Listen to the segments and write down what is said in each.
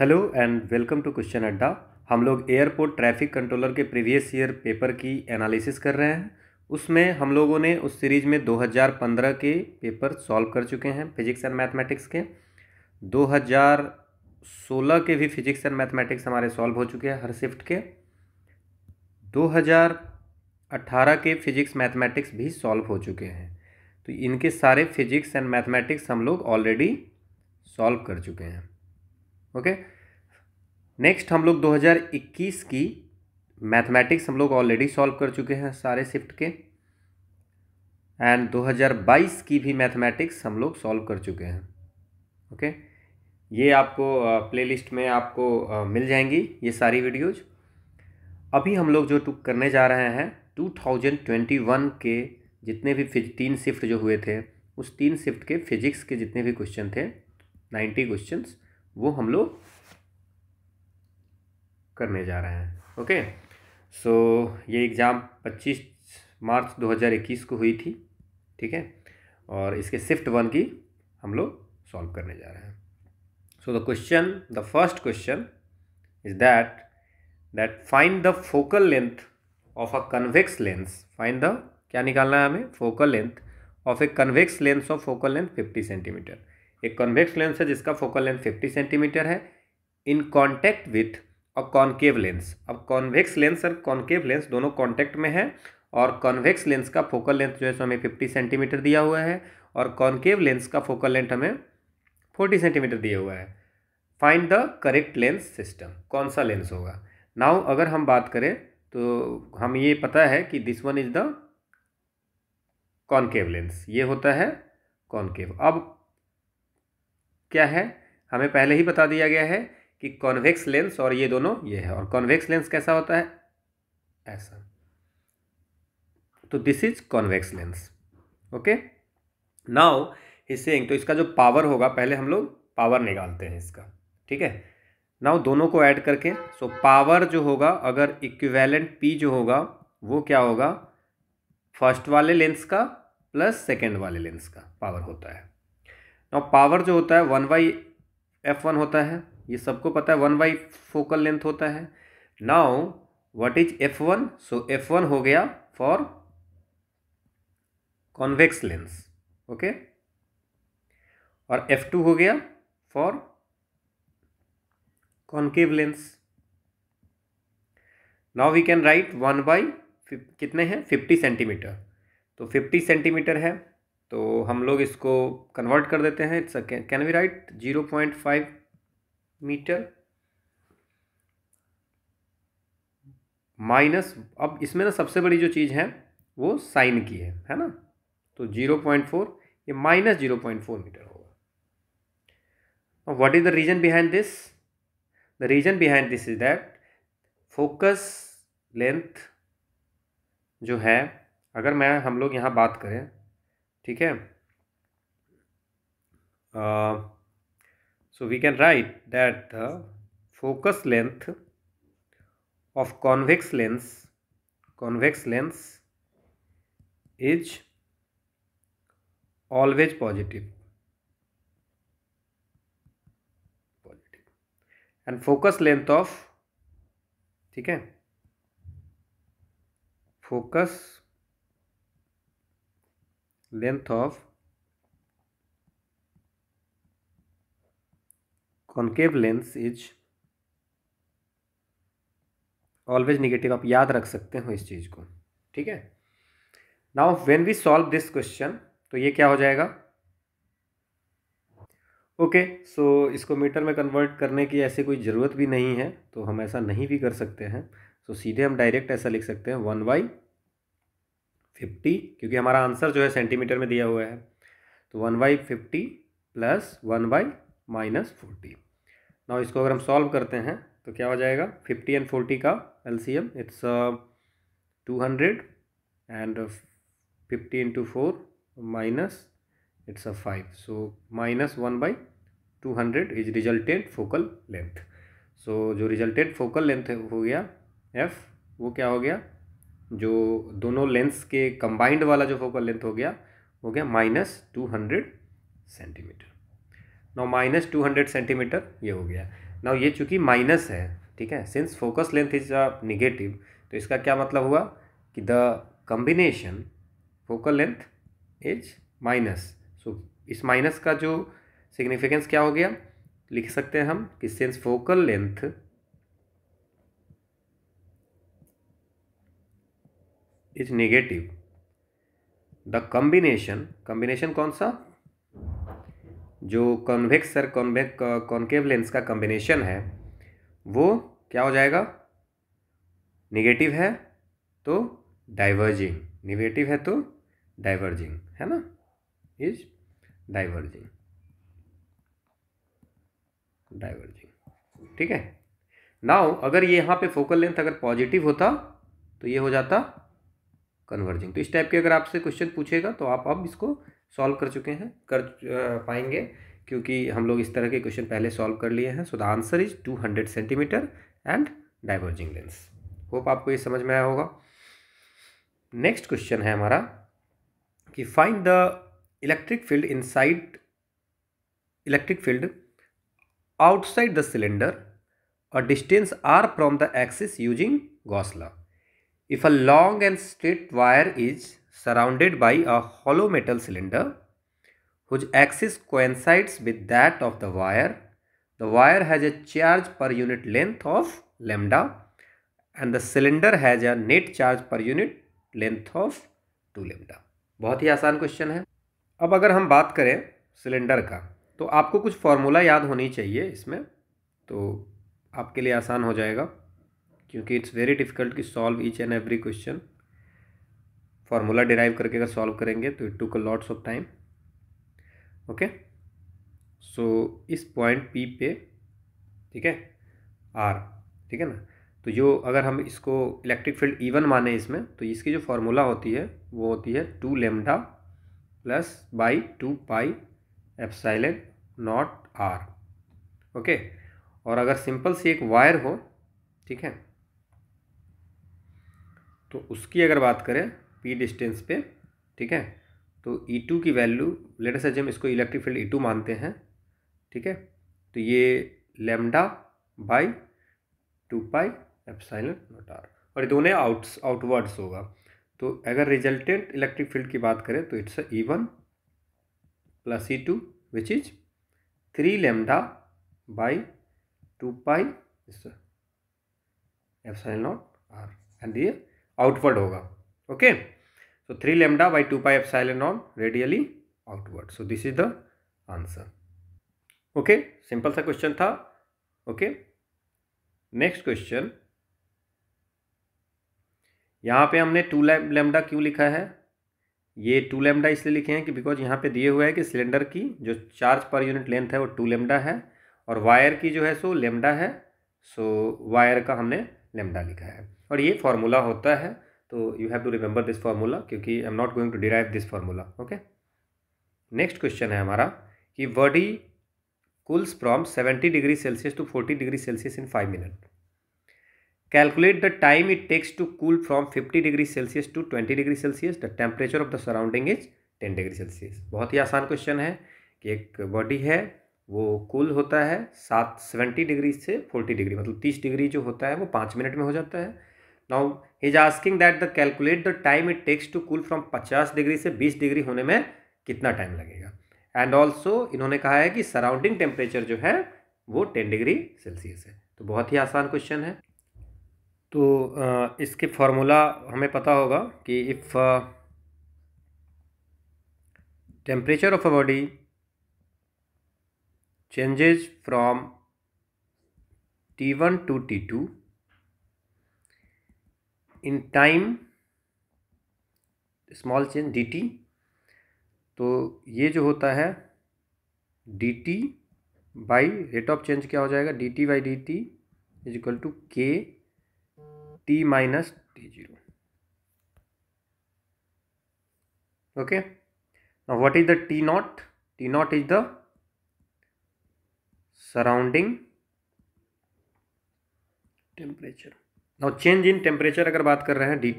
Hello and welcome to question Adda हम लोग airport traffic controller के प्रीवियस ईयर पेपर की एनालिसिस कर रहे हैं उसमें हम लोगों ने उस सीरीज में 2015 के पेपर सॉल्व कर चुके हैं फिजिक्स एंड मैथमेटिक्स के 2016 के भी फिजिक्स एंड मैथमेटिक्स हमारे सॉल्व हो चुके हैं हर शिफ्ट के 2018 के फिजिक्स मैथमेटिक्स भी सॉल्व हो चुके हैं तो इनके सारे फिजिक्स एंड मैथमेटिक्स हम लोग ऑलरेडी सॉल्व कर चुके हैं ओके नेक्स्ट हम लोग 2021 की मैथमेटिक्स हम लोग ऑलरेडी सॉल्व कर चुके हैं सारे शिफ्ट के एंड 2022 की भी मैथमेटिक्स हम लोग सॉल्व कर चुके हैं ओके okay? ये आपको प्लेलिस्ट में आपको मिल जाएंगी ये सारी वीडियोज अभी हम लोग जो टू करने जा रहे हैं 2021 के जितने भी तीन शिफ्ट जो हुए थे उस तीन शिफ्ट के फिजिक्स के जितने भी क्वेश्चन थे 90 क्वेश्चंस वो हम लोग करने जा रहे हैं ओके सो so, ये एग्ज़ाम 25 मार्च 2021 को हुई थी ठीक है और इसके शिफ्ट वन की हम लोग सॉल्व करने जा रहे हैं so the question the first question is that that find the focal length of a convex lens find the क्या निकालना है हमें focal length of a convex lens of focal length 50 centimetre एक कॉन्वेक्स लेंस है जिसका focal length fifty centimetre है in contact with a concave lens अब convex lens और कॉन्केव लेंस दोनों कॉन्टैक्ट में है और कॉन्वेक्स लेंस का फोकल लेंथ जो है सो हमें फिफ्टी सेंटीमीटर दिया हुआ है और कॉन्केव लेंस का फोकल लेंथ हमें फोर्टी सेंटीमीटर दिया हुआ है find the correct lens system कौन सा लेंस होगा नाउ अगर हम बात करें तो हम ये पता है कि this one is the concave lens ये होता है कॉन्केव अब क्या है हमें पहले ही बता दिया गया है कि कॉन्वेक्स लेंस और ये दोनों ये है और कॉन्वेक्स लेंस कैसा होता है ऐसा तो this is convex lens okay now is तो इसका जो पावर होगा पहले हम लोग पावर निकालते हैं इसका ठीक है नाउ दोनों को ऐड करके सो so, पावर जो होगा अगर इक्विवेलेंट पी जो होगा वो क्या होगा फर्स्ट वाले लेंस का प्लस सेकेंड वाले लेंस का पावर होता है अब पावर जो होता है वन बाई एफ वन होता है ये सबको पता है वन बाई फोकल लेंथ होता है now what is F one so F one हो गया फॉर कॉन्वेक्स लेंस ओके और एफ टू हो गया for concave lens now we can write one by कितने हैं फिफ्टी सेंटीमीटर तो फिफ्टी सेंटीमीटर है तो हम लोग इसको कन्वर्ट कर देते हैं it's can we write zero point five metre minus अब इसमें ना सबसे बड़ी जो चीज़ है वो साइन की है है ना तो जीरो पॉइंट फोर ये minus zero point four metre होगा what is the reason behind this the reason behind this is that focus length जो है अगर मैं हम लोग यहाँ बात करें ठीक है so we can write that the focus length of convex lens convex lens is always positive positive and focus length of ठीक है focus length of concave lens is always negative आप याद रख सकते हो इस चीज़ को ठीक है now when we solve this question तो ये क्या हो जाएगा ओके okay, सो so इसको मीटर में कन्वर्ट करने की ऐसी कोई ज़रूरत भी नहीं है तो हम ऐसा नहीं भी कर सकते हैं सो so सीधे हम डायरेक्ट ऐसा लिख सकते हैं वन बाई फिफ्टी क्योंकि हमारा आंसर जो है सेंटीमीटर में दिया हुआ है तो one by fifty plus one by minus forty ना इसको अगर हम सॉल्व करते हैं तो क्या हो जाएगा फिफ्टी एंड फोर्टी का L C M it's two hundred and fifty into four minus it's a five so minus one by two hundred is resulted focal length so जो रिजल्टेड फोकल लेंथ हो गया F वो क्या हो गया जो दोनों लेंस के कंबाइंड वाला जो फोकल लेंथ हो गया हो गया minus two hundred centimetre now minus two hundred centimetre ये हो गया नाउ ये चूँकि माइनस है ठीक है since focus length is a negative तो इसका क्या मतलब हुआ कि the combination focal length is minus so इस माइनस का जो सिग्निफिकेंस क्या हो गया लिख सकते हैं हम कि since focal length is negative the combination combination कौन सा जो convex sir convex concave lens का कॉम्बिनेशन है वो क्या हो जाएगा निगेटिव है तो डाइवर्जिंग निगेटिव है तो डाइवर्जिंग है ना इज डाइवर्जिंग डाइवर्जिंग ठीक है नाउ अगर ये यहाँ पे फोकल लेंथ अगर पॉजिटिव होता तो ये हो जाता कन्वर्जिंग तो इस टाइप के अगर आपसे क्वेश्चन पूछेगा तो आप अब इसको सॉल्व कर चुके हैं कर पाएंगे क्योंकि हम लोग इस तरह के क्वेश्चन पहले सॉल्व कर लिए हैं so the answer is two hundred centimetre and diverging lens hope आपको ये समझ में आया होगा नेक्स्ट क्वेश्चन है हमारा कि find the electric field in electric field outside the cylinder और distance R from the axis using Gauss law If a long and straight wire is surrounded by a hollow metal cylinder whose axis coincides with that of the wire, the wire has a charge per unit length of lambda and the cylinder has a net charge per unit length of 2 lambda. बहुत ही आसान question है अब अगर हम बात करें cylinder का तो आपको कुछ फॉर्मूला याद होनी चाहिए इसमें तो आपके लिए आसान हो जाएगा क्योंकि इट्स वेरी डिफिकल्ट कि solve each and every question formula derive करके अगर कर सॉल्व करेंगे तो it took lots of time okay so इस पॉइंट पी पे ठीक है आर ठीक है ना तो जो अगर हम इसको इलेक्ट्रिक फील्ड इवन माने इसमें तो इसकी जो फार्मूला होती है वो होती है two lambda plus by two pi epsilon naught R okay और अगर सिंपल सी एक वायर हो ठीक है तो उसकी अगर बात करें पी डिस्टेंस पे ठीक है तो ई e टू की वैल्यू लेटर से हम इसको इलेक्ट्रिक फील्ड ई टू मानते हैं ठीक है तो ये lambda by two pi epsilon naught R और ये दोनों आउट्स आउटवर्ड्स होगा तो अगर रिजल्टेंट इलेक्ट्रिक फील्ड की बात करें तो it's E one plus E two which is three lambda by two pi F epsilon naught R and ये आउटवर्ड होगा okay so three lambda by two pi epsilon naught radially outward so this is the answer okay simple सा question था okay next question यहाँ पे हमने to lambda क्यों लिखा है ये टू लेमडा इसलिए लिखे हैं कि बिकॉज यहाँ पे दिए हुए हैं कि सिलेंडर की जो चार्ज पर यूनिट लेंथ है वो टू लेमडा है और वायर की जो है सो लेमडा है सो वायर का हमने लेमडा लिखा है और ये फार्मूला होता है तो you have to remember this formula क्योंकि I am not going to derive this formula okay next question है हमारा कि body cools from seventy degree Celsius to forty degree Celsius in five minute calculate the time it takes to cool from fifty degree Celsius to twenty degree Celsius the temperature of the surrounding is ten degree Celsius बहुत ही आसान question है कि एक body है वो कुल होता है सात सेवेंटी डिग्री से फोर्टी डिग्री मतलब तीस डिग्री जो होता है वो पाँच मिनट में हो जाता है now is asking that the calculate the time it takes to cool from पचास डिग्री से बीस डिग्री होने में कितना टाइम लगेगा एंड ऑल्सो इन्होंने कहा है कि सराउंडिंग टेम्परेचर जो है वो टेन डिग्री सेल्सियस है तो बहुत ही आसान क्वेश्चन है तो इसके फॉर्मूला हमें पता होगा कि if temperature of a body changes from T1 to T2 in time small change dt तो ये जो होता है dt by rate of change क्या हो जाएगा D T by D T is equal to K T minus T zero okay what is the T naught T naught is the surrounding temperature और change in temperature अगर बात कर रहे हैं D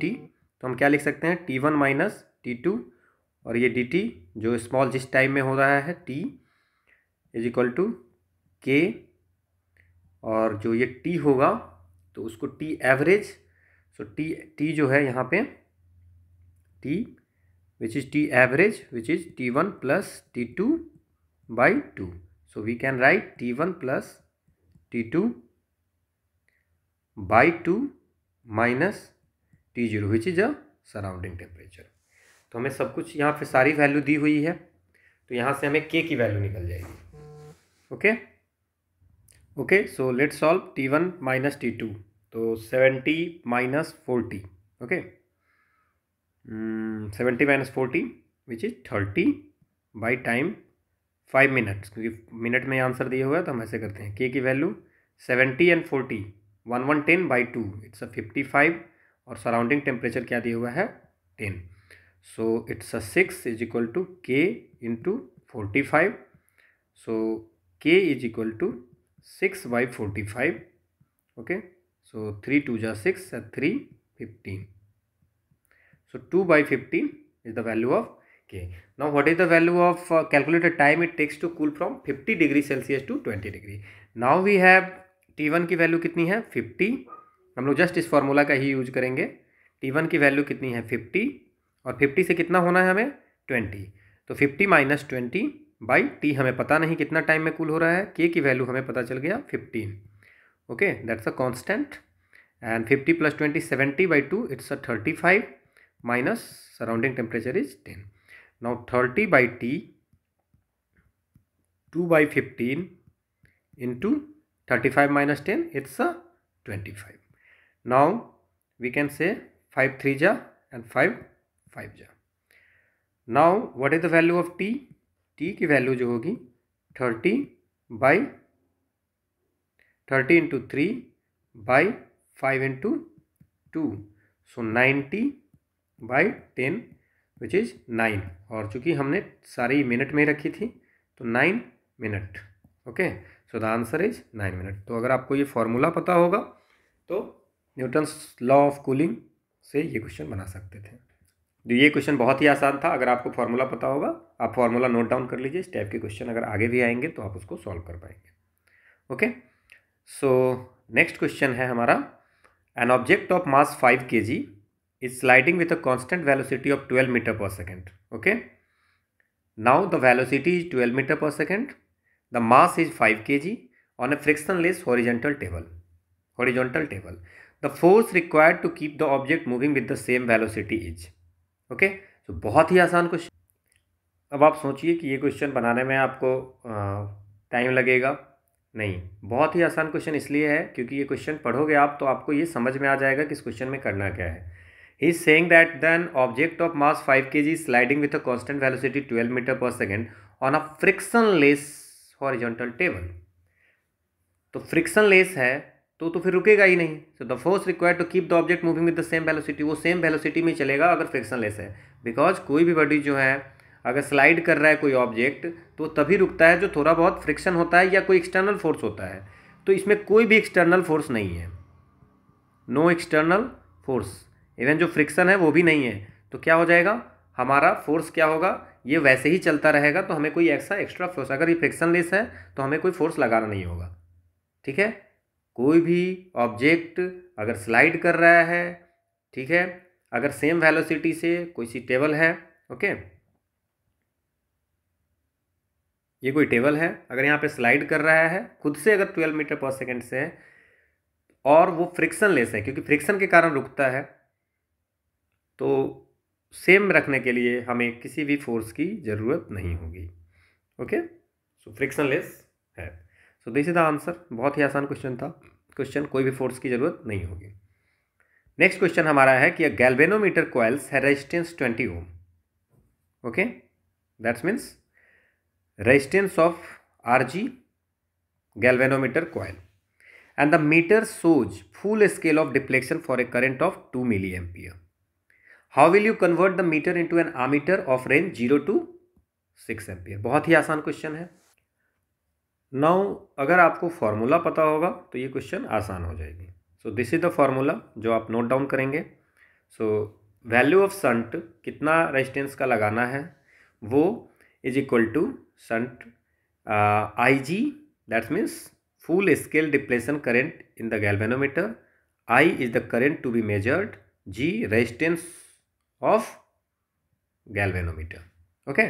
तो हम क्या लिख सकते हैं T one minus T two और ये डी जो स्मॉल जिस टाइम में हो रहा है टी इज इक्वल टू के और जो ये टी होगा तो उसको T average so T T जो है यहाँ पे T which is T average which is T one plus T two by two So we can write T1 plus T2 by 2 minus T0 which is a surrounding temperature. तो हमें सब कुछ यहाँ पे सारी वैल्यू दी हुई है तो यहाँ से हमें के की वैल्यू निकल जाएगी okay okay so let solve T one minus T two तो seventy minus forty okay seventy minus forty which is thirty by time five minutes क्योंकि मिनट में आंसर दिया हुआ है तो हम ऐसे करते हैं के की value seventy and forty one one ten by two it's a fifty five और सराउंडिंग टेम्परेचर क्या दिया हुआ है ten so it's a six is equal to K into forty five so K is equal to six by forty five okay so three two जा six three fifteen so two by fifteen is the value of Okay. Now what is the value of uh, calculated time it takes to cool from 50 degree Celsius to 20 degree. Now we have T1 की value कितनी है 50. हम लोग just इस formula का ही use करेंगे T1 की value कितनी है 50 और 50 से कितना होना है हमें 20. तो 50 माइनस ट्वेंटी बाई टी हमें पता नहीं कितना टाइम में कूल हो रहा है के की वैल्यू हमें पता चल गया fifteen okay that's a constant and fifty plus twenty seventy by two it's a thirty five minus surrounding temperature is ten Now 30 by t 2 by 15 into 35 minus 10 it's a 25. Now we can say 5 3 ja and 5 5 ja. Now what is the value of t? t की value जो होगी 30 by 30 into three by five into two so ninety by ten which is nine और चूंकि हमने सारी minute में रखी थी तो nine minute okay so the answer is nine minute तो अगर आपको ये फॉर्मूला पता होगा तो न्यूटन्स लॉ ऑफ कूलिंग से ये क्वेश्चन बना सकते थे तो ये क्वेश्चन बहुत ही आसान था अगर आपको फॉर्मूला पता होगा आप फॉर्मूला नोट डाउन कर लीजिए इस टाइप के क्वेश्चन अगर आगे भी आएंगे तो आप उसको सॉल्व कर पाएंगे ओके सो नेक्स्ट क्वेश्चन है हमारा an object of mass five K G is sliding with a constant velocity of 12 meter per second okay now the velocity is 12 meter per second the mass is 5 kg on a frictionless horizontal table horizontal table the force required to keep the object moving with the same velocity is okay so बहुत ही आसान question अब आप सोचिए कि ये question बनाने में आपको टाइम लगेगा नहीं बहुत ही आसान क्वेश्चन इसलिए है क्योंकि ये क्वेश्चन पढ़ोगे आप तो आपको ये समझ में आ जाएगा कि इस क्वेश्चन में करना क्या है is saying that than object of mass five K G sliding with a constant velocity twelve metre पर second on a friction horizontal table तो लेस है तो तो फिर रुकेगा ही नहीं so the force require to keep the object moving with the same velocity वो सेम वेलोसिटी में चलेगा अगर लेस है बिकॉज कोई भी बॉडी जो है अगर स्लाइड कर रहा है कोई ऑब्जेक्ट तो तभी रुकता है जो थोड़ा बहुत फ्रिक्शन होता है या कोई एक्सटर्नल फोर्स होता है तो इसमें कोई भी एक्सटर्नल फोर्स नहीं है नो एक्सटर्नल फोर्स इवन जो फ्रिक्शन है वो भी नहीं है तो क्या हो जाएगा हमारा फोर्स क्या होगा ये वैसे ही चलता रहेगा तो हमें कोई ऐसा एक्स्ट्रा फोर्स अगर ये लेस है तो हमें कोई फोर्स लगाना नहीं होगा ठीक है कोई भी ऑब्जेक्ट अगर स्लाइड कर रहा है ठीक है अगर सेम वेलोसिटी से कोई सी टेबल है ओके ये कोई टेबल है अगर यहाँ पे स्लाइड कर रहा है खुद से अगर ट्वेल्व मीटर पर सेकेंड से है और वो फ्रिक्शन लेस है क्योंकि फ्रिक्शन के कारण रुकता है तो सेम रखने के लिए हमें किसी भी फोर्स की ज़रूरत नहीं होगी ओके सो फ्रिक्शनलेस है so this is the answer बहुत ही आसान क्वेश्चन था क्वेश्चन कोई भी फोर्स की ज़रूरत नहीं होगी नेक्स्ट क्वेश्चन हमारा है कि अ गैल्वेनोमीटर कॉयल्स है resistance twenty ohm okay that's means resistance of R G galvanometer coil the meter shows full scale of of for a current of two milli ampere how will you convert the meter into an ammeter of range zero to six ampere बहुत ही आसान question है now अगर आपको formula पता होगा तो ये क्वेश्चन आसान हो जाएगी so this is the formula जो आप नोट डाउन करेंगे सो वैल्यू ऑफ संट कितना रेजिस्टेंस का लगाना है वो is equal to shunt I G that's means full scale deflection current in the galvanometer I is the current to be measured G resistance of galvanometer okay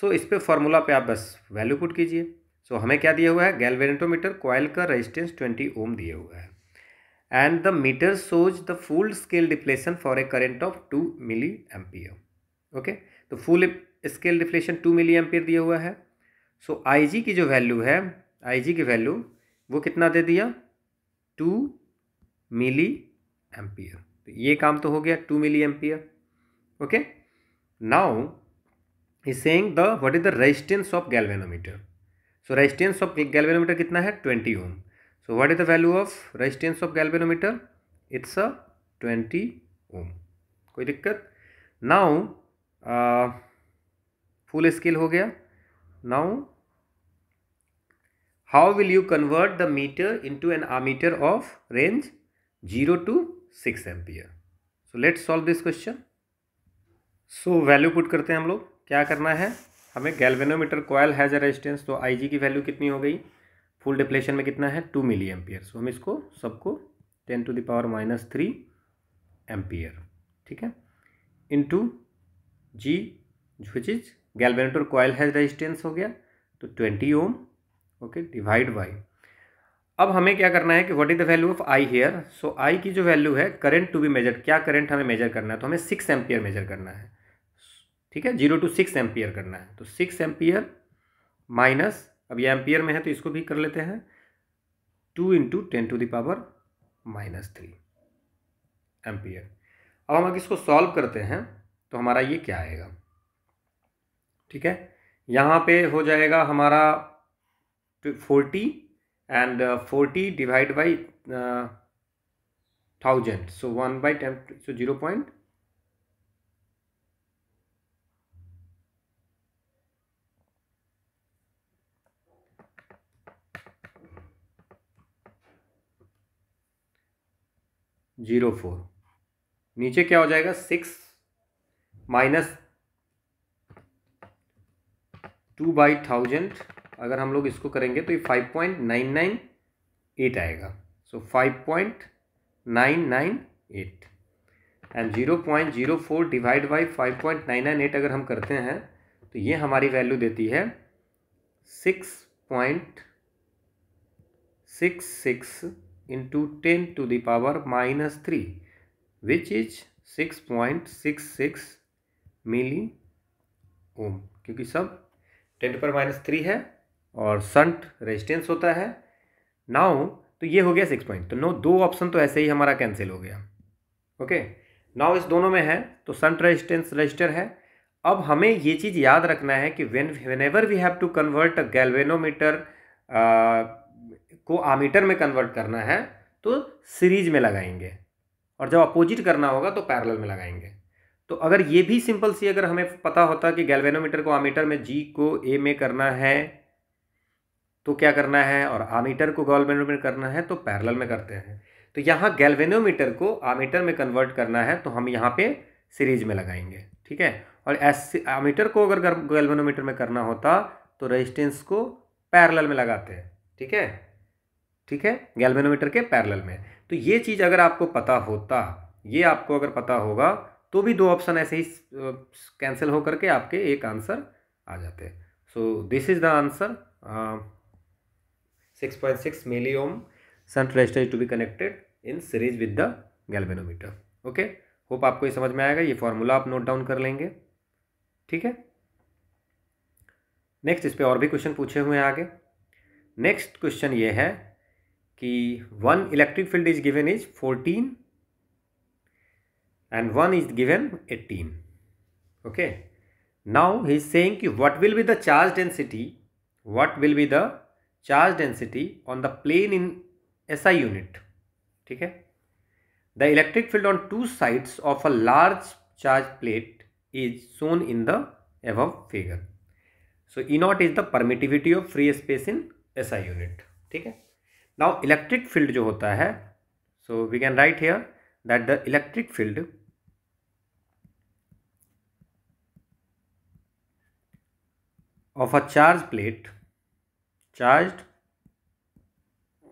so इस पर formula पे आप बस वैल्यू पुट कीजिए सो so, हमें क्या दिया हुआ है गैल्वेनोमीटर कॉयल का रेजिस्टेंस ट्वेंटी ओम दिया हुआ है and the meter shows the full scale deflection for a current of two milli ampere okay तो full scale deflection two milli ampere दिया हुआ है सो so, आईजी की जो वैल्यू है आईजी की वैल्यू वो कितना दे दिया टू मिली एम्पियर तो ये काम तो हो गया two milli ampere okay now is saying the what is the resistance of galvanometer so resistance of galvanometer kitna hai 20 ohm so what is the value of resistance of galvanometer it's a 20 ohm koi dikkat now uh full scale ho gaya now how will you convert the meter into an ammeter of range 0 to 6 ampere so let's solve this question so so, value put करते हैं हम लोग क्या करना है हमें galvanometer coil has a resistance तो I G की वैल्यू कितनी हो गई फुल डिप्लेशन में कितना है टू मिली एम्पियर सो हम इसको सबको ten to the power minus three ampere ठीक है to G which is galvanometer coil has resistance हो गया तो twenty ohm okay divide by अब हमें क्या करना है कि what is the value of I here so I की जो वैल्यू है करंट टू बी मेजर क्या करंट हमें मेजर करना है तो हमें सिक्स एम्पियर मेजर करना है ठीक है जीरो टू सिक्स एम्पियर करना है तो सिक्स एम्पियर माइनस अब ये एम्पियर में है तो इसको भी कर लेते हैं two into ten to the power minus three ampere अब हम अगर इसको सॉल्व करते हैं तो हमारा ये क्या आएगा ठीक है यहाँ पे हो जाएगा हमारा forty and forty divide by thousand so one by ten so zero point zero four नीचे क्या हो जाएगा six minus two by thousand अगर हम लोग इसको करेंगे तो ये five point nine nine eight आएगा so five point nine nine eight and zero point zero four divide by five point nine nine eight अगर हम करते हैं तो ये हमारी वैल्यू देती है six point six six into 10 to the power minus 3 which is 6.66 milli ohm क्योंकि सब 10 टू power माइनस थ्री है और shunt resistance होता है now तो ये हो गया सिक्स पॉइंट तो no दो ऑप्शन तो ऐसे ही हमारा कैंसिल हो गया ओके now इस दोनों में है तो shunt resistance रजिस्टर है अब हमें ये चीज़ याद रखना है कि when whenever we have to convert a galvanometer को आमीटर में कन्वर्ट करना है तो सीरीज में लगाएंगे और जब अपोजिट करना होगा तो पैरेलल में लगाएंगे तो अगर ये भी सिंपल सी अगर हमें पता होता कि गैल्वेनोमीटर को आमीटर में जी को ए में करना है तो क्या करना है और आमीटर को गैल्वेनोमीटर करना है तो पैरेलल में करते हैं तो यहाँ गैल्वेनोमीटर को आमीटर में कन्वर्ट करना है तो हम यहाँ पे सीरीज में लगाएंगे ठीक है और एस आमीटर को अगर गैल्वेनोमीटर में करना होता तो रेजिस्टेंस को पैरल में लगाते हैं ठीक है ठीक है गैल्वेनोमीटर के पैरेलल में तो ये चीज़ अगर आपको पता होता ये आपको अगर पता होगा तो भी दो ऑप्शन ऐसे ही कैंसिल होकर के आपके एक आंसर आ जाते so this is the answer six point six milli ohm stage to be connected in series with the galvanometer okay hope आपको ये समझ में आएगा ये फॉर्मूला आप नोट डाउन कर लेंगे ठीक है नेक्स्ट इस पर और भी क्वेश्चन पूछे हुए हैं आगे नेक्स्ट क्वेश्चन ये है कि one electric field is given is fourteen and one is given eighteen okay now he is saying कि what will be the charge density what will be the charge density on the plane in S I unit ठीक है the electric field on two sides of a large charge plate is shown in the above figure. So E naught is the permittivity of free space in SI unit. ठीक है now electric field जो होता है so we can write here that the electric field of a charge plate charge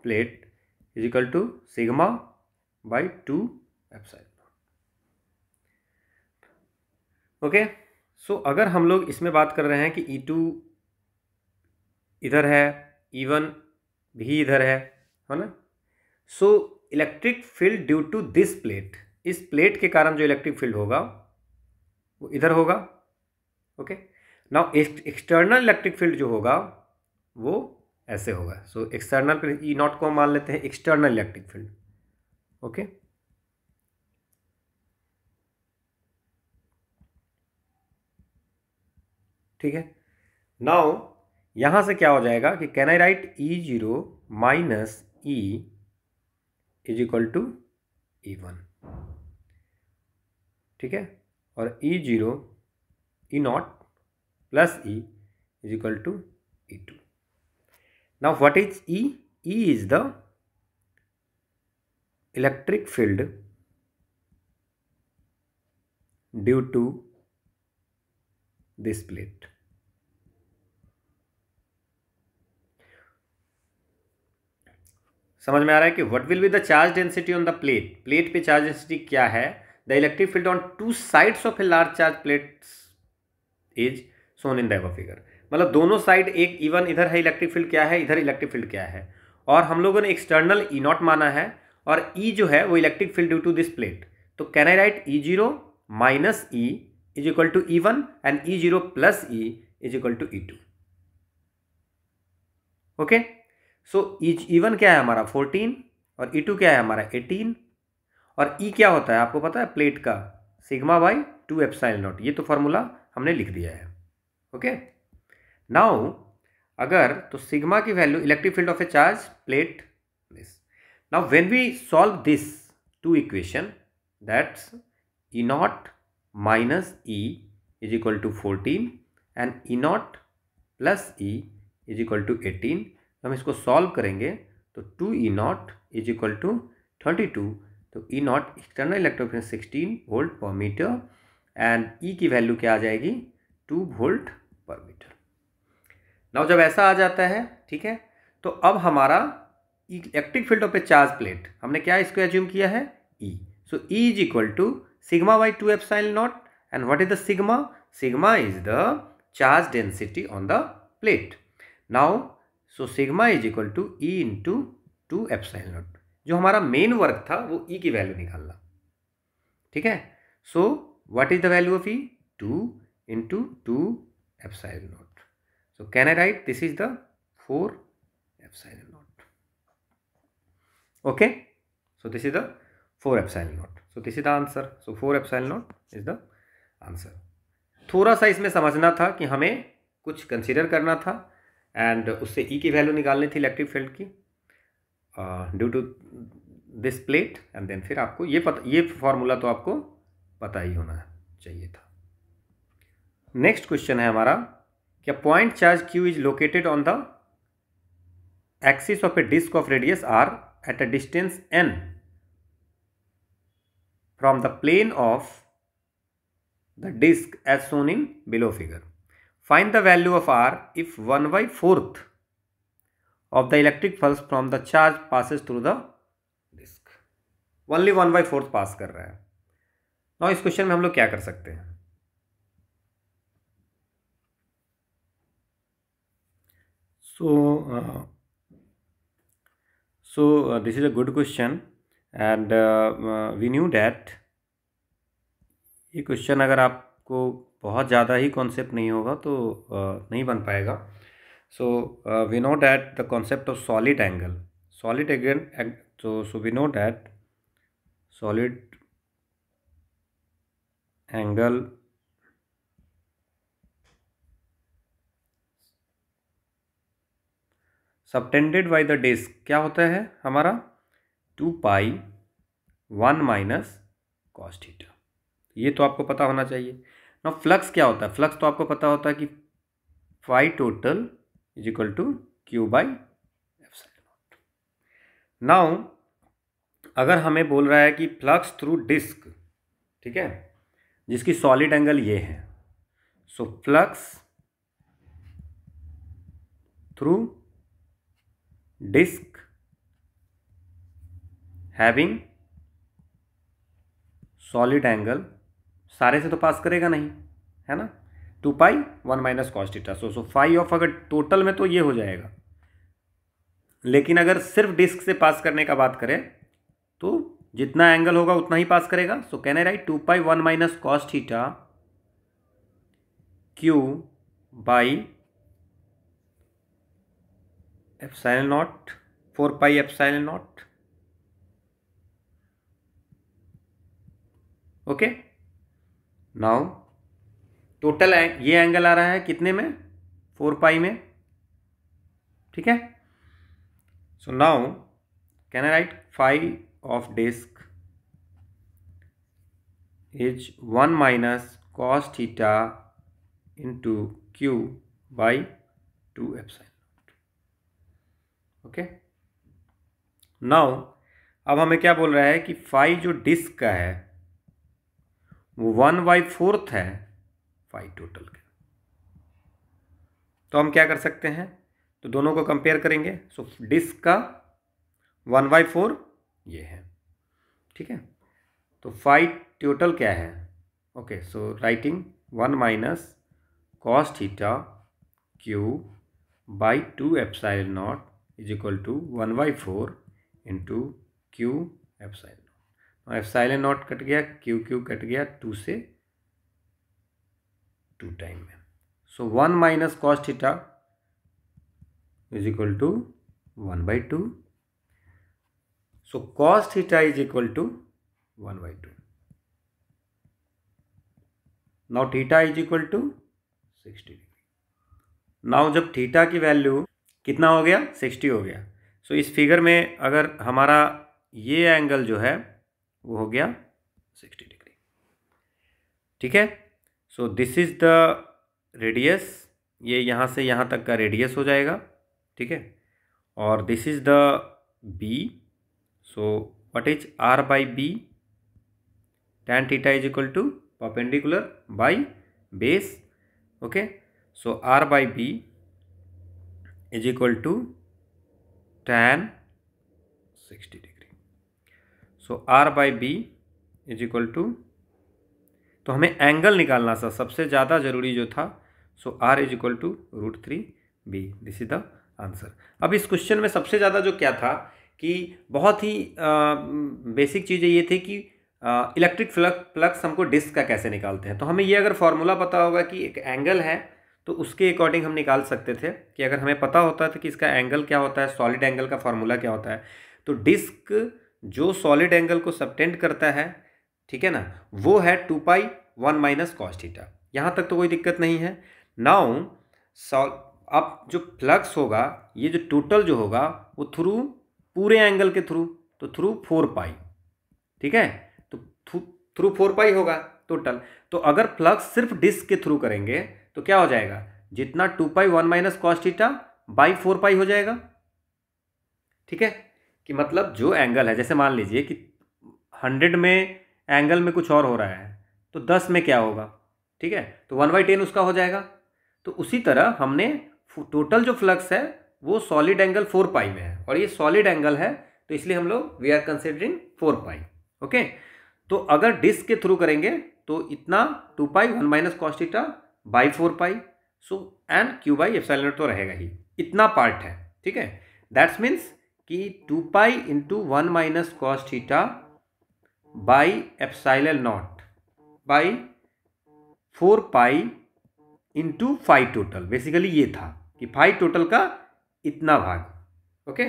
plate is equal to sigma by two epsilon okay so अगर हम लोग इसमें बात कर रहे हैं कि ई e टू इधर है ई e भी इधर है है ना so electric field due to this plate इस प्लेट के कारण जो इलेक्ट्रिक फील्ड होगा वो इधर होगा okay now external electric field जो होगा वो ऐसे होगा सो एक्सटर्नल ई नॉट को मान लेते हैं एक्सटर्नल इलेक्ट्रिक फील्ड ओके ठीक है नाउ यहां से क्या हो जाएगा कि can I write E zero minus E is equal to E1 ठीक है और E0 E0 plus E is equal to E2 now what is E E is the electric field due to this plate समझ में आ रहा है कि what will be the charge density on the plate plate पे charge density क्या है the electric field on two sides of a large charge plate is shown in the figure मतलब दोनों साइड एक इवन इधर है इलेक्ट्रिक फील्ड क्या है इधर इलेक्ट्रिक फील्ड क्या है और हम लोगों ने एक्सटर्नल ई नॉट माना है और ई e जो है वो electric field due to this plate तो can I write E zero minus E is equal to E one and E zero plus E is equal to E two okay so E one क्या है हमारा fourteen और ई e to क्या है हमारा eighteen और ई e क्या होता है आपको पता है प्लेट का sigma by two epsilon epsilon ये तो फार्मूला हमने लिख दिया है ओके नाउ अगर तो सिग्मा की value electric field of a charge plate this now when we solve this two equation that's E naught minus E is equal to fourteen and E naught plus E is equal to eighteen तो हम इसको solve करेंगे तो two E naught is equal to thirty two तो E naught external इलेक्ट्रोफिन sixteen volt per meter and E की value क्या आ जाएगी two volt per metre now जब ऐसा आ जाता है ठीक है तो अब हमारा electric field of a charge plate हमने क्या इसको एज्यूम किया है E so E is equal to sigma by two epsilon naught and what is the sigma sigma is the charge density on the plate now so sigma is equal to E into two epsilon naught जो हमारा main work था वो ई e की value निकालना ठीक है so what is the value of E two into two epsilon naught so can I write this is the four epsilon naught okay so this is the four epsilon naught so this is the answer so four epsilon naught is the answer थोड़ा सा इसमें समझना था कि हमें कुछ consider करना था एंड उससे ई e की वैल्यू निकालनी थी इलेक्ट्रिक फील्ड की due to this plate and then फिर आपको ये पता ये फॉर्मूला तो आपको पता ही होना चाहिए था नेक्स्ट क्वेश्चन है हमारा क्या point charge Q is located on the axis of a disc of radius R at a distance N from the plane of the disc as shown in below figure find the value of R if one by fourth of the electric flux from the charge passes through the disc only one by fourth pass कर रहा है नौ इस question में हम लोग क्या कर सकते हैं so so this is a good question and we knew that ये क्वेश्चन अगर आपको बहुत ज़्यादा ही कॉन्सेप्ट नहीं होगा तो नहीं बन पाएगा so we know that the concept of solid angle solid angle so so we know that solid angle subtended by the disc क्या होता है हमारा two pi one minus cos theta ये तो आपको पता होना चाहिए ना फ्लक्स क्या होता है फ्लक्स तो आपको पता होता है कि phi total is equal to Q by एफ नाउ अगर हमें बोल रहा है कि फ्लक्स थ्रू डिस्क ठीक है जिसकी सॉलिड एंगल ये है so flux through disc having solid angle सारे से तो पास करेगा नहीं है ना two pi one minus cos theta so so phi of अगर टोटल में तो ये हो जाएगा लेकिन अगर सिर्फ डिस्क से पास करने का बात करें तो जितना एंगल होगा उतना ही पास करेगा so can I write two pi one minus cos theta Q by epsilon naught four pi epsilon naught okay now total ये एंगल आ रहा है कितने में फोर पाई में ठीक है so now can I write phi of disc is one minus cos theta into Q by two epsilon okay now अब हमें क्या बोल रहा है कि फाइव जो डिस्क का है वो वन बाई फोर्थ है फाइव टोटल के तो हम क्या कर सकते हैं तो दोनों को कंपेयर करेंगे सो डिस्क का वन बाई फोर ये है ठीक है तो फाइव टोटल क्या है okay so writing one minus cos theta Q by two एफ naught is equal to one by four into Q epsilon epsilon naught कट गया क्यू क्यू कट गया टू से टू टाइम में so one minus cos theta is equal to one by two so cos theta is equal to one by two now theta is equal to sixty degree now जब theta की value कितना हो गया sixty हो गया सो so, इस figure में अगर हमारा ये एंगल जो है वो हो गया सिक्सटी डिग्री ठीक है so this is the radius ये यहाँ से यहाँ तक का रेडियस हो जाएगा ठीक है और this is the B so what is R by B tan theta is equal to perpendicular by base okay so R by B is equal to tan sixty degree so R by B is equal to तो हमें angle निकालना था सबसे ज़्यादा ज़रूरी जो था so are is equal to root three B this is the answer अब इस क्वेश्चन में सबसे ज़्यादा जो क्या था कि बहुत ही आ, बेसिक चीज़ें ये थी कि इलेक्ट्रिक फ्लग प्लग्स हमको डिस्क का कैसे निकालते हैं तो हमें ये अगर फॉर्मूला पता होगा कि एक एंगल है तो उसके अकॉर्डिंग हम निकाल सकते थे कि अगर हमें पता होता था कि इसका एंगल क्या होता है सॉलिड एंगल का फार्मूला क्या होता है तो डिस्क जो सॉलिड एंगल को सबटेंड करता है ठीक है ना वो है two pi one minus cos theta यहाँ तक तो कोई दिक्कत नहीं है नाउ सॉ अब जो फ्लक्स होगा ये जो टोटल जो होगा वो थ्रू पूरे एंगल के थ्रू तो थ्रू फोर पाई ठीक है तो थ्रू फोर पाई होगा टोटल तो अगर फ्लक्स सिर्फ डिस्क के थ्रू करेंगे तो क्या हो जाएगा जितना two pi one minus cos theta by four pi हो जाएगा ठीक है कि मतलब जो एंगल है जैसे मान लीजिए कि हंड्रेड में एंगल में कुछ और हो रहा है तो दस में क्या होगा ठीक है तो वन बाई टेन उसका हो जाएगा तो उसी तरह हमने टोटल जो फ्लक्स है वो सॉलिड एंगल फोर पाई में है और ये सॉलिड एंगल है तो इसलिए हम लोग we are considering four pi okay तो अगर डिस्क के थ्रू करेंगे तो इतना two pi one minus cos theta by four pi so and Q by एफ तो रहेगा ही इतना पार्ट है ठीक है दैट्स मीन्स कि two pi into one minus cos theta by epsilon naught by four pi into phi total basically ये था कि फाइव टोटल का इतना भाग ओके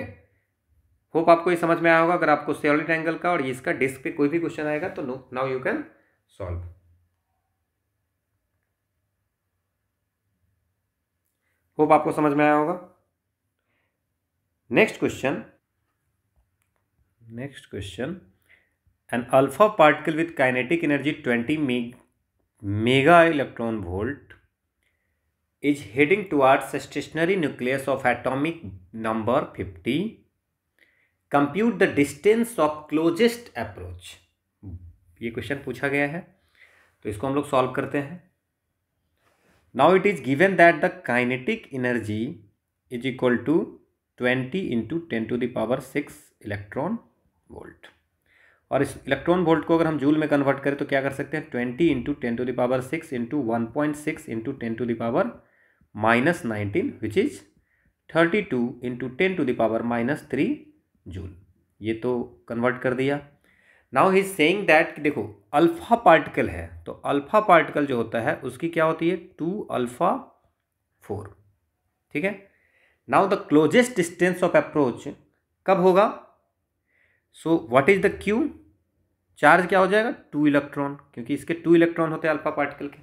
होप आपको ये समझ में आया होगा अगर आपको सेवलिट एंगल का और इसका डिस्क पे कोई भी क्वेश्चन आएगा तो now you can solve hope आपको समझ में आया होगा next question next question an alpha particle with kinetic energy twenty mega electron volt is heading towards stationary nucleus of atomic number fifty compute the distance of closest approach ये question पूछा गया है तो इसको हम लोग सॉल्व करते हैं now it is given that the kinetic energy is equal to twenty into ten to the power six electron volt और इस इलेक्ट्रॉन वोल्ट को अगर हम जूल में कन्वर्ट करें तो क्या कर सकते हैं twenty into ten to the power six into one point six into ten to the power minus nineteen which is thirty two into ten to the power minus three joule ये तो कन्वर्ट कर दिया नाउ ही सेइंग दैट देखो alpha particle है तो alpha particle जो होता है उसकी क्या होती है टू अल्फ़ा फोर ठीक है now the closest distance of approach कब होगा so what is the Q charge क्या हो जाएगा टू इलेक्ट्रॉन क्योंकि इसके टू इलेक्ट्रॉन होते हैं अल्फा पार्टिकल के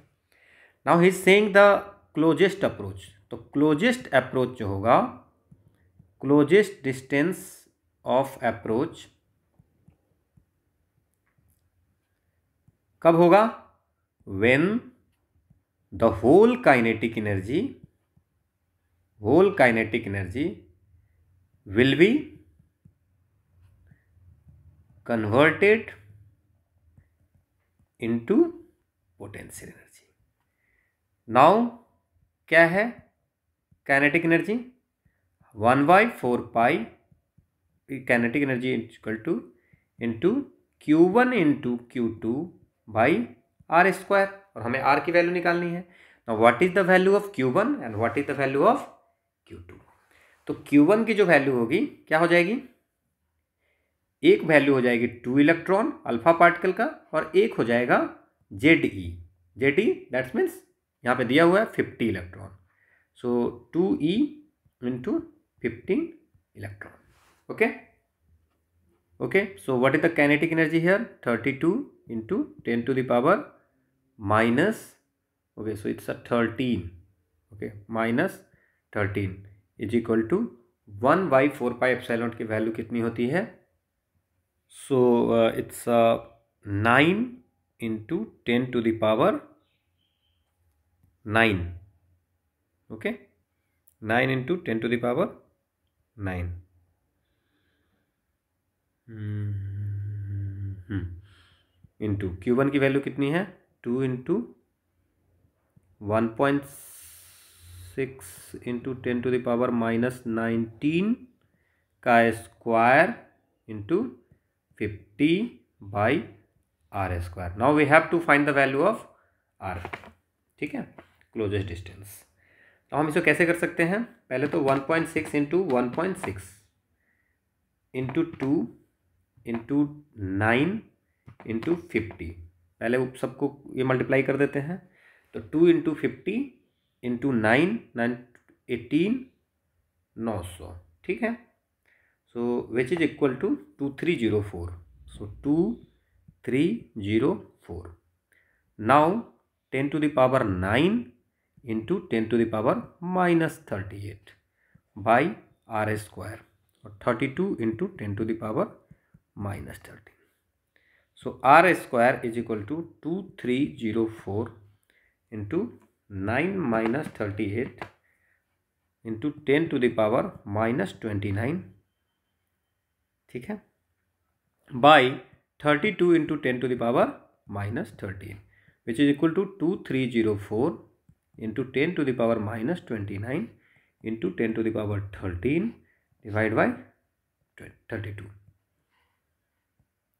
now he is saying the closest approach तो क्लोजेस्ट अप्रोच जो होगा क्लोजेस्ट डिस्टेंस ऑफ अप्रोच कब होगा when the whole kinetic energy whole kinetic energy will be converted into potential energy now क्या है kinetic energy one by four pi kinetic energy equal to into Q one into Q two by R square और हमें R की value निकालनी है now what is the value of Q one and what is the value of Q two तो Q one की जो value होगी क्या हो जाएगी एक वैल्यू हो जाएगी टू इलेक्ट्रॉन अल्फा पार्टिकल का और एक हो जाएगा Z E Z E that's means यहाँ पे दिया हुआ है fifty electron so two E into fifteen electron okay okay so what is the kinetic energy here thirty two into ten to the power minus okay so it's a thirteen okay minus thirteen is equal to one by four pi epsilon की value कितनी होती है so it's nine into ten to the power nine okay nine into ten to the power nine into Q one की value कितनी है two into one point six into ten to the power minus nineteen का square into fifty by R square now we have to find the value of R ठीक है closest distance तो हम इसको कैसे कर सकते हैं पहले तो one point six into one point six into two into nine into fifty पहले सबको ये मल्टीप्लाई कर देते हैं तो two into fifty into nine nine eighteen नौ सौ ठीक है so which is equal to two three zero four so two three zero four now ten to the power nine into ten to the power minus thirty eight by R square और thirty two into ten to the power minus thirty so R square is equal to two three zero four into nine minus thirty eight into ten to the power minus twenty nine ठीक है by thirty two into ten to the power minus thirteen which is equal to two three zero four into ten to the power minus twenty nine into ten to the power thirteen divide by thirty two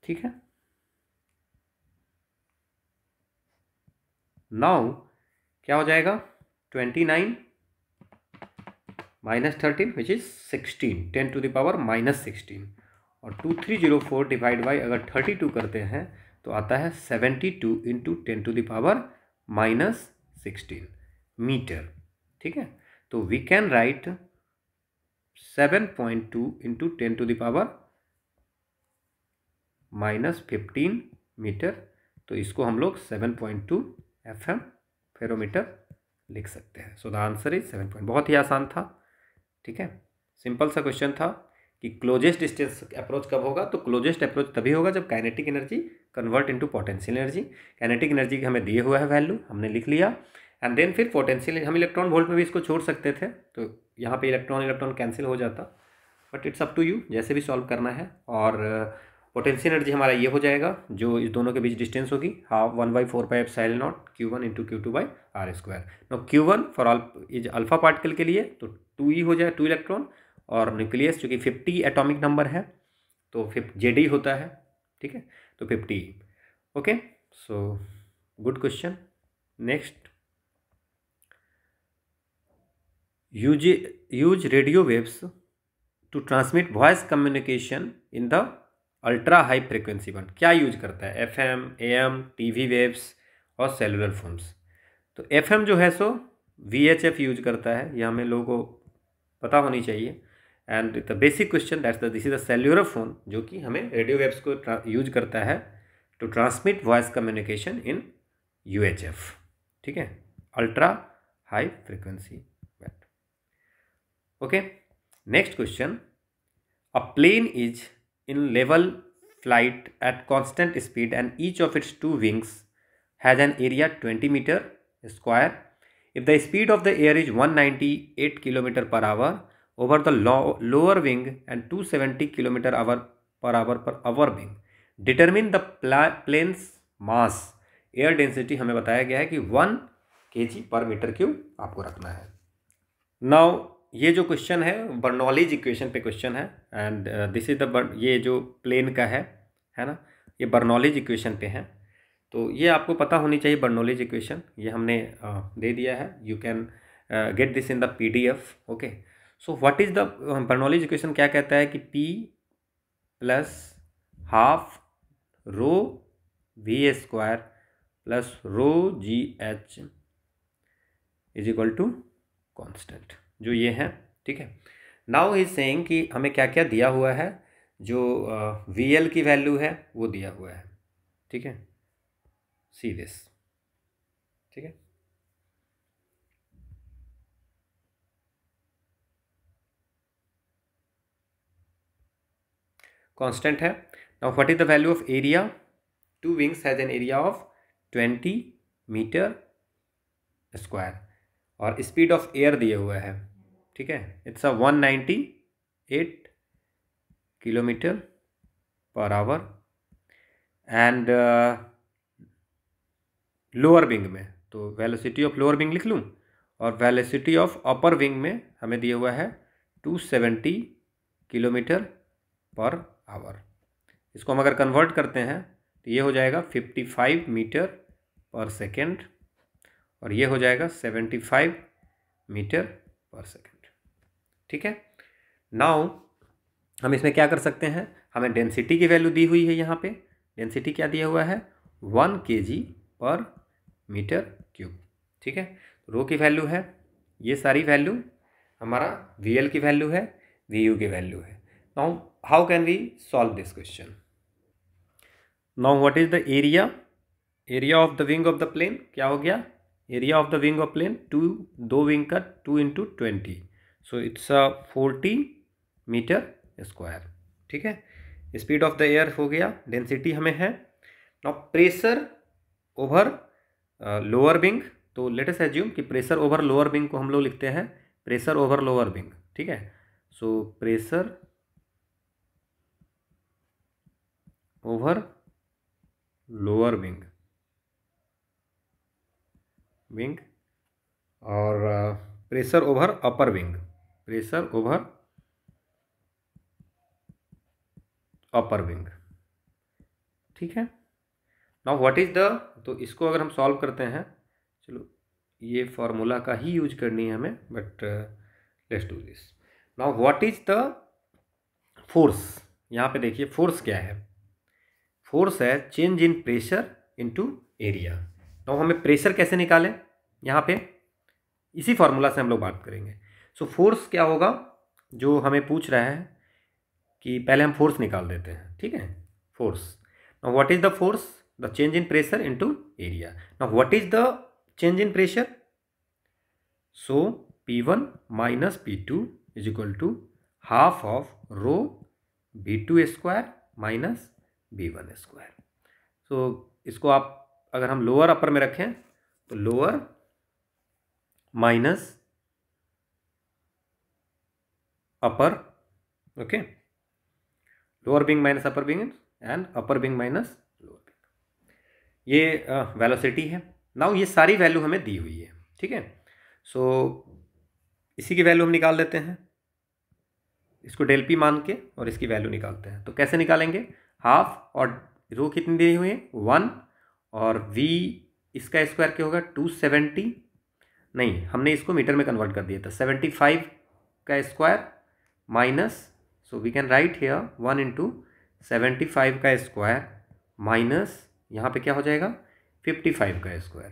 ठीक है now क्या हो जाएगा twenty nine minus thirteen which is sixteen ten to the power minus sixteen और two three zero four divide by अगर thirty two करते हैं तो आता है seventy two into ten to the power minus sixteen metre ठीक है तो we can write seven point two into ten to the power minus fifteen metre तो इसको हम लोग seven point two F M femtometre लिख सकते हैं so the answer is seven point बहुत ही आसान था ठीक है सिंपल सा क्वेश्चन था कि क्लोजेस्ट डिस्टेंस अप्रोच कब होगा तो क्लोजेस्ट अप्रोच तभी होगा जब kinetic energy convert into potential energy kinetic energy हमें दिए हुआ है वैल्यू हमने लिख लिया एंड देन फिर पोटेंशियल हम इलेक्ट्रॉन वोल्ट में भी इसको छोड़ सकते थे तो यहाँ पे इलेक्ट्रॉन इलेक्ट्रॉन कैंसिल हो जाता but it's up to you जैसे भी सॉल्व करना है और पोटेंशियल एनर्जी हमारा ये हो जाएगा जो इस दोनों के बीच डिस्टेंस होगी half one by four pi epsilon naught Q one into Q two by R square no Q one for all is alpha particle के लिए तो टू ई e हो जाए टू इलेक्ट्रॉन और न्यूक्लियस चूँकि फिफ्टी एटॉमिक नंबर है तो फिफ्ट जे D होता है ठीक है तो fifty okay so good question next use use radio waves to transmit voice communication in the ultra high frequency band क्या यूज करता है F M A M T V waves और सेलुलर फोन्स तो एफ एम जो है so V H F use करता है यह हमें लोगों को पता होनी चाहिए and the basic question that's the this is the cellular phone जो कि हमें रेडियो वेव्स को यूज करता है to transmit voice communication in U H F ठीक है ultra high frequency band okay next question a plane is in level flight at constant speed and each of its two wings has an area twenty metre square if the speed of the air is one ninety eight kilometre per hour over the lower wing and two seventy kilometre hour per hour per our wing determine the plane's mass air density हमें बताया गया है कि one K G per metre cube आपको रखना है now ये जो क्वेश्चन है बर्नॉलीज इक्वेशन पे क्वेश्चन है एंड दिस इज द ये जो प्लेन का है है ना ये बर्नॉलेज इक्वेशन पे है तो ये आपको पता होनी चाहिए बर्नॉलेज इक्वेशन ये हमने uh, दे दिया है you can get this in the P D F okay so what is the Bernoulli's equation क्या कहता है कि P plus half rho V square plus rho G H is equal to constant जो ये हैं ठीक है नाउ ही सेंग कि हमें क्या क्या दिया हुआ है जो वी एल की वैल्यू है वो दिया हुआ है ठीक है सी दिस ठीक है कांस्टेंट है now what is the value of area two wings has an area of twenty metre square और स्पीड ऑफ एयर दिया हुआ है ठीक है it's a one ninety eight kilometre per hour and lower wing में तो velocity of lower wing लिख लूँ और वेलोसिटी ऑफ अपर विंग में हमें दिया हुआ है two seventy kilometre per hour इसको हम अगर कन्वर्ट करते हैं तो ये हो जाएगा फिफ्टी फाइव मीटर पर सेकेंड और ये हो जाएगा सेवेंटी फाइव मीटर पर सेकेंड ठीक है नाउ हम इसमें क्या कर सकते हैं हमें डेंसिटी की वैल्यू दी हुई है यहाँ पे डेंसिटी क्या दिया हुआ है one K G per metre cube ठीक है रो की वैल्यू है ये सारी वैल्यू हमारा वी एल की वैल्यू है वी यू की वैल्यू है now how can we solve this question now what is the area area of the wing of the plane क्या हो गया area of the wing of plane two दो wing का two into twenty so it's a forty metre square ठीक है speed of the air हो गया density हमें है now pressure over lower wing तो लेटेस्ट एज्यूम कि प्रेशर ओवर लोअर विंग को हम लोग लिखते हैं प्रेशर ओवर लोअर विंग ठीक है so pressure over lower wing wing और pressure over upper wing pressure over upper wing ठीक है नाउ व्हाट इज़ द तो इसको अगर हम सॉल्व करते हैं चलो ये फॉर्मूला का ही यूज करनी है हमें but let's do this now what is the force यहाँ पे देखिए फोर्स क्या है फोर्स है change in pressure into area now हमें प्रेशर कैसे निकालें यहाँ पे इसी फार्मूला से हम लोग बात करेंगे सो फोर्स क्या होगा जो हमें पूछ रहा है कि पहले हम फोर्स निकाल देते हैं ठीक है फोर्स ना what is the force the change in pressure into area ना what is the change in pressure so P one minus P two is equal to half of rho V two square minus V one square so इसको आप अगर हम lower upper में रखें तो lower minus upper okay lower wing minus upper wing and upper wing minus lower wing ये velocity है now ये सारी वैल्यू हमें दी हुई है ठीक है सो इसी की वैल्यू हम निकाल देते हैं इसको डेल पी मान के और इसकी वैल्यू निकालते हैं तो कैसे निकालेंगे हाफ और रो कितनी दी हुई है वन और वी इसका स्क्वायर क्या होगा टू सेवेंटी नहीं हमने इसको मीटर में कन्वर्ट कर दिया था सेवेंटी फाइव का square minus so we can write here one into seventy five का स्क्वायर माइनस यहाँ पे क्या हो जाएगा फिफ्टी फाइव का स्क्वायर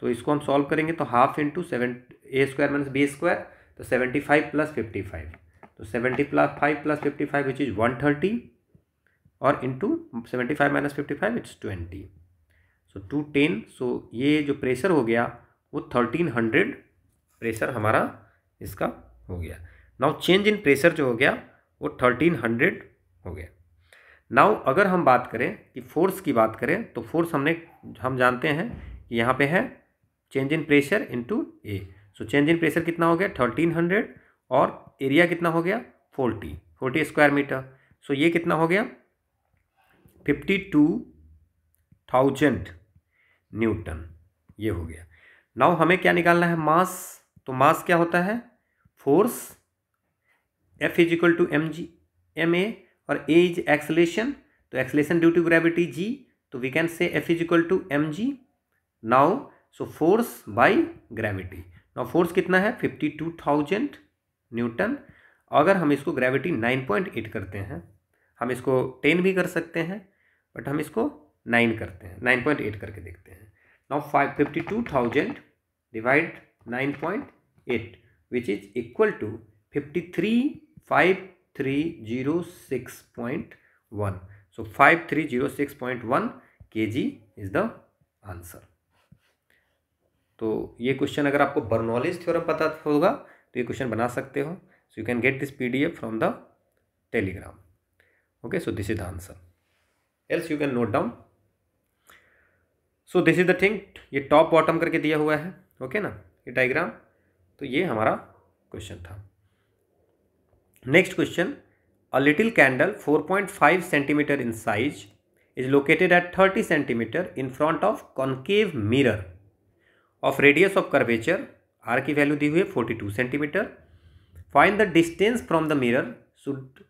तो इसको हम सॉल्व करेंगे तो half into seven A square minus B square तो seventy five plus fifty five तो seventy plus five plus fifty five which is one thirty और into seventy five minus fifty five it's twenty so two ten so ये जो pressure हो गया वो thirteen hundred pressure हमारा इसका हो गया नाउ चेंज इन प्रेशर जो हो गया वो थर्टीन हंड्रेड हो गया नाउ अगर हम बात करें कि फोर्स की बात करें तो फोर्स हमने हम जानते हैं कि यहाँ पे है change in pressure into A so change in pressure कितना हो गया थर्टीन हंड्रेड और एरिया कितना हो गया forty forty square metre so ये कितना हो गया फिफ्टी टू थाउजेंड न्यूटन ये हो गया नाउ हमें क्या निकालना है मास तो मास क्या होता है force F is equal to M G M A और ए इज एक्सलेशन तो acceleration due to gravity G तो we can say F is equal to M G now so force by gravity now force कितना है fifty two thousand Newton अगर हम इसको gravity nine point eight करते हैं हम इसको टेन भी कर सकते हैं बट हम इसको नाइन करते हैं नाइन पॉइंट एट करके देखते हैं now five fifty two thousand divide nine point eight which is equal to fifty three five three zero six point one so five three zero six point one K G is the answer तो ये क्वेश्चन अगर आपको Bernoulli's theorem पता होगा तो ये question बना सकते हो so you can get this P D PDF from the Telegram okay so this is the answer else you can note down so this is the thing ये टॉप बॉटम करके दिया हुआ है ओके okay ना ये diagram तो ये हमारा क्वेश्चन था next question a little candle 4.5 centimetre in size is located at 30 centimetre in front of concave mirror of radius of curvature R की वैल्यू दी हुई है 42 centimetre find the distance from the mirror should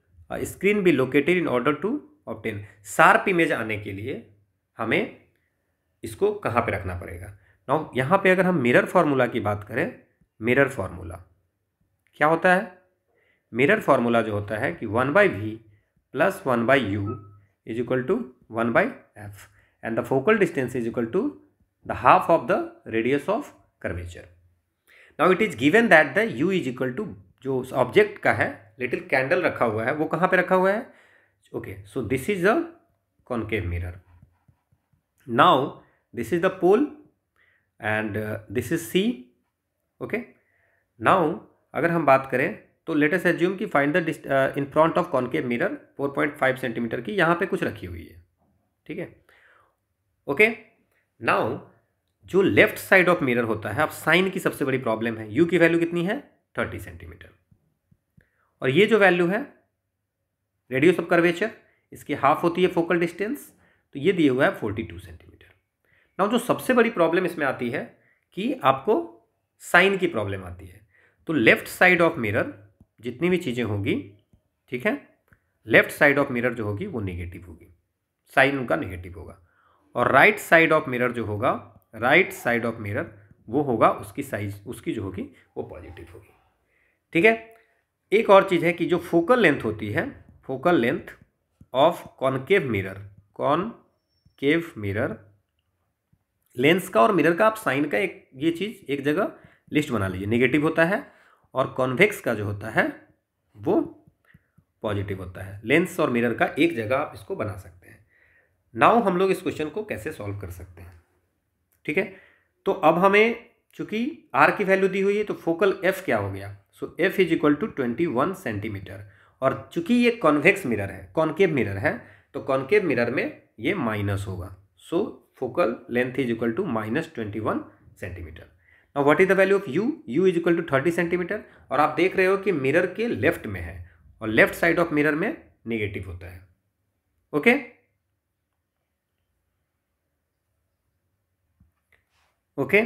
screen be located in order to obtain sharp image आने के लिए हमें इसको कहाँ पे रखना पड़ेगा नाउ यहाँ पे अगर हम मिरर फार्मूला की बात करें मिरर फार्मूला क्या होता है मिरर फार्मूला जो होता है कि one by V plus one by U is equal to one by F and the focal distance is equal to the half of the radius of curvature now it is given that the U is equal to जो उस object का है little candle रखा हुआ है वो कहाँ पे रखा हुआ है okay so this is the concave mirror now this is the pole and this is C okay now अगर हम बात करें तो लेटेस्ट एज्यूम की find the in front of concave mirror 4.5 centimetre की यहाँ पे कुछ रखी हुई है ठीक है ओके नाउ जो लेफ्ट साइड ऑफ मिरर होता है अब साइन की सबसे बड़ी प्रॉब्लम है यू की वैल्यू कितनी है थर्टी सेंटीमीटर और ये जो वैल्यू है रेडियस ऑफ कर्वेचर इसकी हाफ होती है फोकल डिस्टेंस तो ये दिए हुआ है फोर्टी टू सेंटीमीटर ना जो सबसे बड़ी प्रॉब्लम इसमें आती है कि आपको साइन की प्रॉब्लम आती है तो लेफ्ट साइड ऑफ मिरर जितनी भी चीज़ें होंगी ठीक है लेफ्ट साइड ऑफ मिरर जो होगी वो नेगेटिव होगी साइन उनका नेगेटिव होगा और राइट साइड ऑफ मिरर जो होगा राइट साइड ऑफ मिरर वो होगा उसकी साइज उसकी जो होगी वो पॉजिटिव होगी ठीक है एक और चीज़ है कि जो फोकल लेंथ होती है focal length of concave mirror concave mirror lens का और मिरर का आप साइन का एक ये चीज़ एक जगह लिस्ट बना लीजिए नेगेटिव होता है और कॉन्वेक्स का जो होता है वो पॉजिटिव होता है लेंस और मिरर का एक जगह आप इसको बना सकते हैं नाउ हम लोग इस क्वेश्चन को कैसे सॉल्व कर सकते हैं ठीक है तो अब हमें चूंकि आर की वैल्यू दी हुई है तो फोकल एफ क्या हो गया so F is equal to twenty one centimetre और चूंकि ये कॉन्वेक्स मिरर है कॉन्केव मिरर है तो कॉन्केव मिरर में ये माइनस होगा so focal length is equal to minus twenty one centimetre और what is the value of U U is equal to thirty centimetre और आप देख रहे हो कि मिरर के लेफ्ट में है और लेफ्ट साइड ऑफ मिरर में नेगेटिव होता है ओके ओके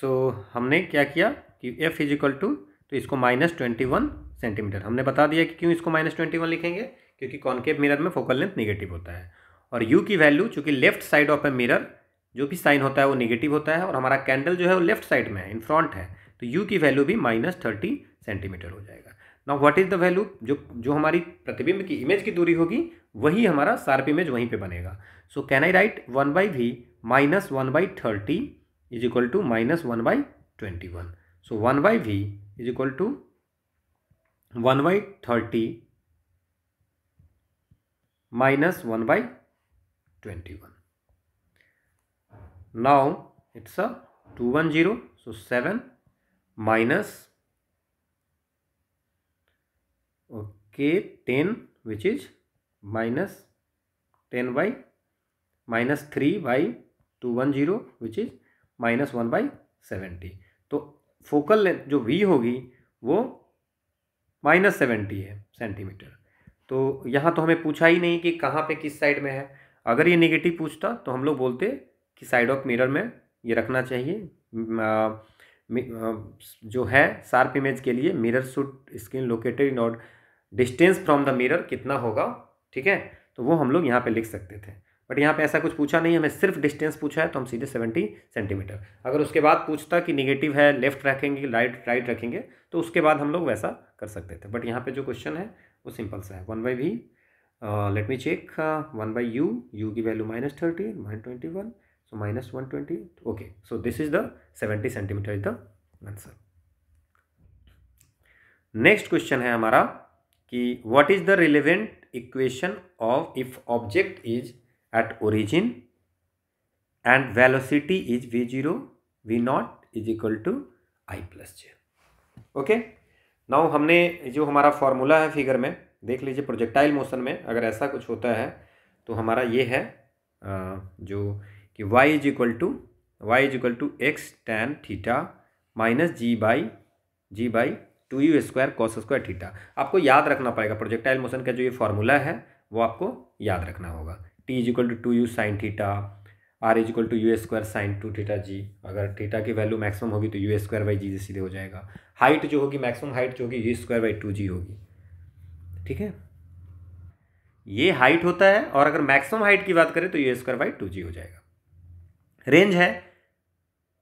सो हमने क्या किया कि एफ इज इक्वल टू तो इसको माइनस ट्वेंटी वन सेंटीमीटर हमने बता दिया कि क्यों इसको माइनस ट्वेंटी वन लिखेंगे क्योंकि कॉनकेव मिरर में फोकल लेंथ नेगेटिव होता है और यू की वैल्यू चूंकि left side of a mirror जो भी साइन होता है वो निगेटिव होता है और हमारा कैंडल जो है वो लेफ्ट साइड में है इन फ्रंट है तो यू की वैल्यू भी माइनस थर्टी सेंटीमीटर हो जाएगा ना व्हाट इज़ द वैल्यू जो जो हमारी प्रतिबिंब की इमेज की दूरी होगी वही हमारा सार्प इमेज वहीं पे बनेगा so can I write one by V minus one by thirty is equal to minus one by twenty one so one by V is equal to one by thirty minus one by twenty one Now it's a 210. So 7 minus okay 10 which is minus 10 by minus 3 by 210 which is minus one by seventy तो focal length जो V होगी वो minus seventy है centimetre तो यहाँ तो हमें पूछा ही नहीं कि कहाँ पे किस साइड में है अगर ये नेगेटिव पूछता तो हम लोग बोलते कि साइड ऑफ मिरर में ये रखना चाहिए जो है शार्प इमेज के लिए mirror should screen located in और डिस्टेंस फ्रॉम द मिरर कितना होगा ठीक है तो वो हम लोग यहाँ पे लिख सकते थे बट यहाँ पे ऐसा कुछ पूछा नहीं हमें सिर्फ डिस्टेंस पूछा है तो हम सीधे सेवेंटी सेंटीमीटर अगर उसके बाद पूछता कि निगेटिव है लेफ्ट रखेंगे राइट राइट रखेंगे तो उसके बाद हम लोग वैसा कर सकते थे बट यहाँ पर जो क्वेश्चन है वो सिंपल सा है one by v let me check one by u u की value minus thirty minus twenty one So minus 120, okay. So this is the 70 cm is the answer next question hai hamara ki what is the relevant equation of if object is at origin and velocity is v0 zero v naught is equal to i plus j now हमने जो हमारा formula है figure में देख लीजिए projectile motion में अगर ऐसा कुछ होता है तो हमारा ये है जो कि y is equal to y is equal to x tan theta minus g by g by two u square cos square theta आपको याद रखना पड़ेगा प्रोजेक्टाइल मोशन का जो ये फॉर्मूला है वो आपको याद रखना होगा t is equal to two u sine theta r is equal to u square sine two theta g अगर थीटा की वैल्यू मैक्सिमम होगी तो यू स्क्वायर बाई जी सीधे हो जाएगा हाइट जो होगी मैक्सिमम हाइट जो होगी u square by two g होगी ठीक है ये हाइट होता है और अगर मैक्सिमम हाइट की बात करें तो u square by two g हो जाएगा रेंज है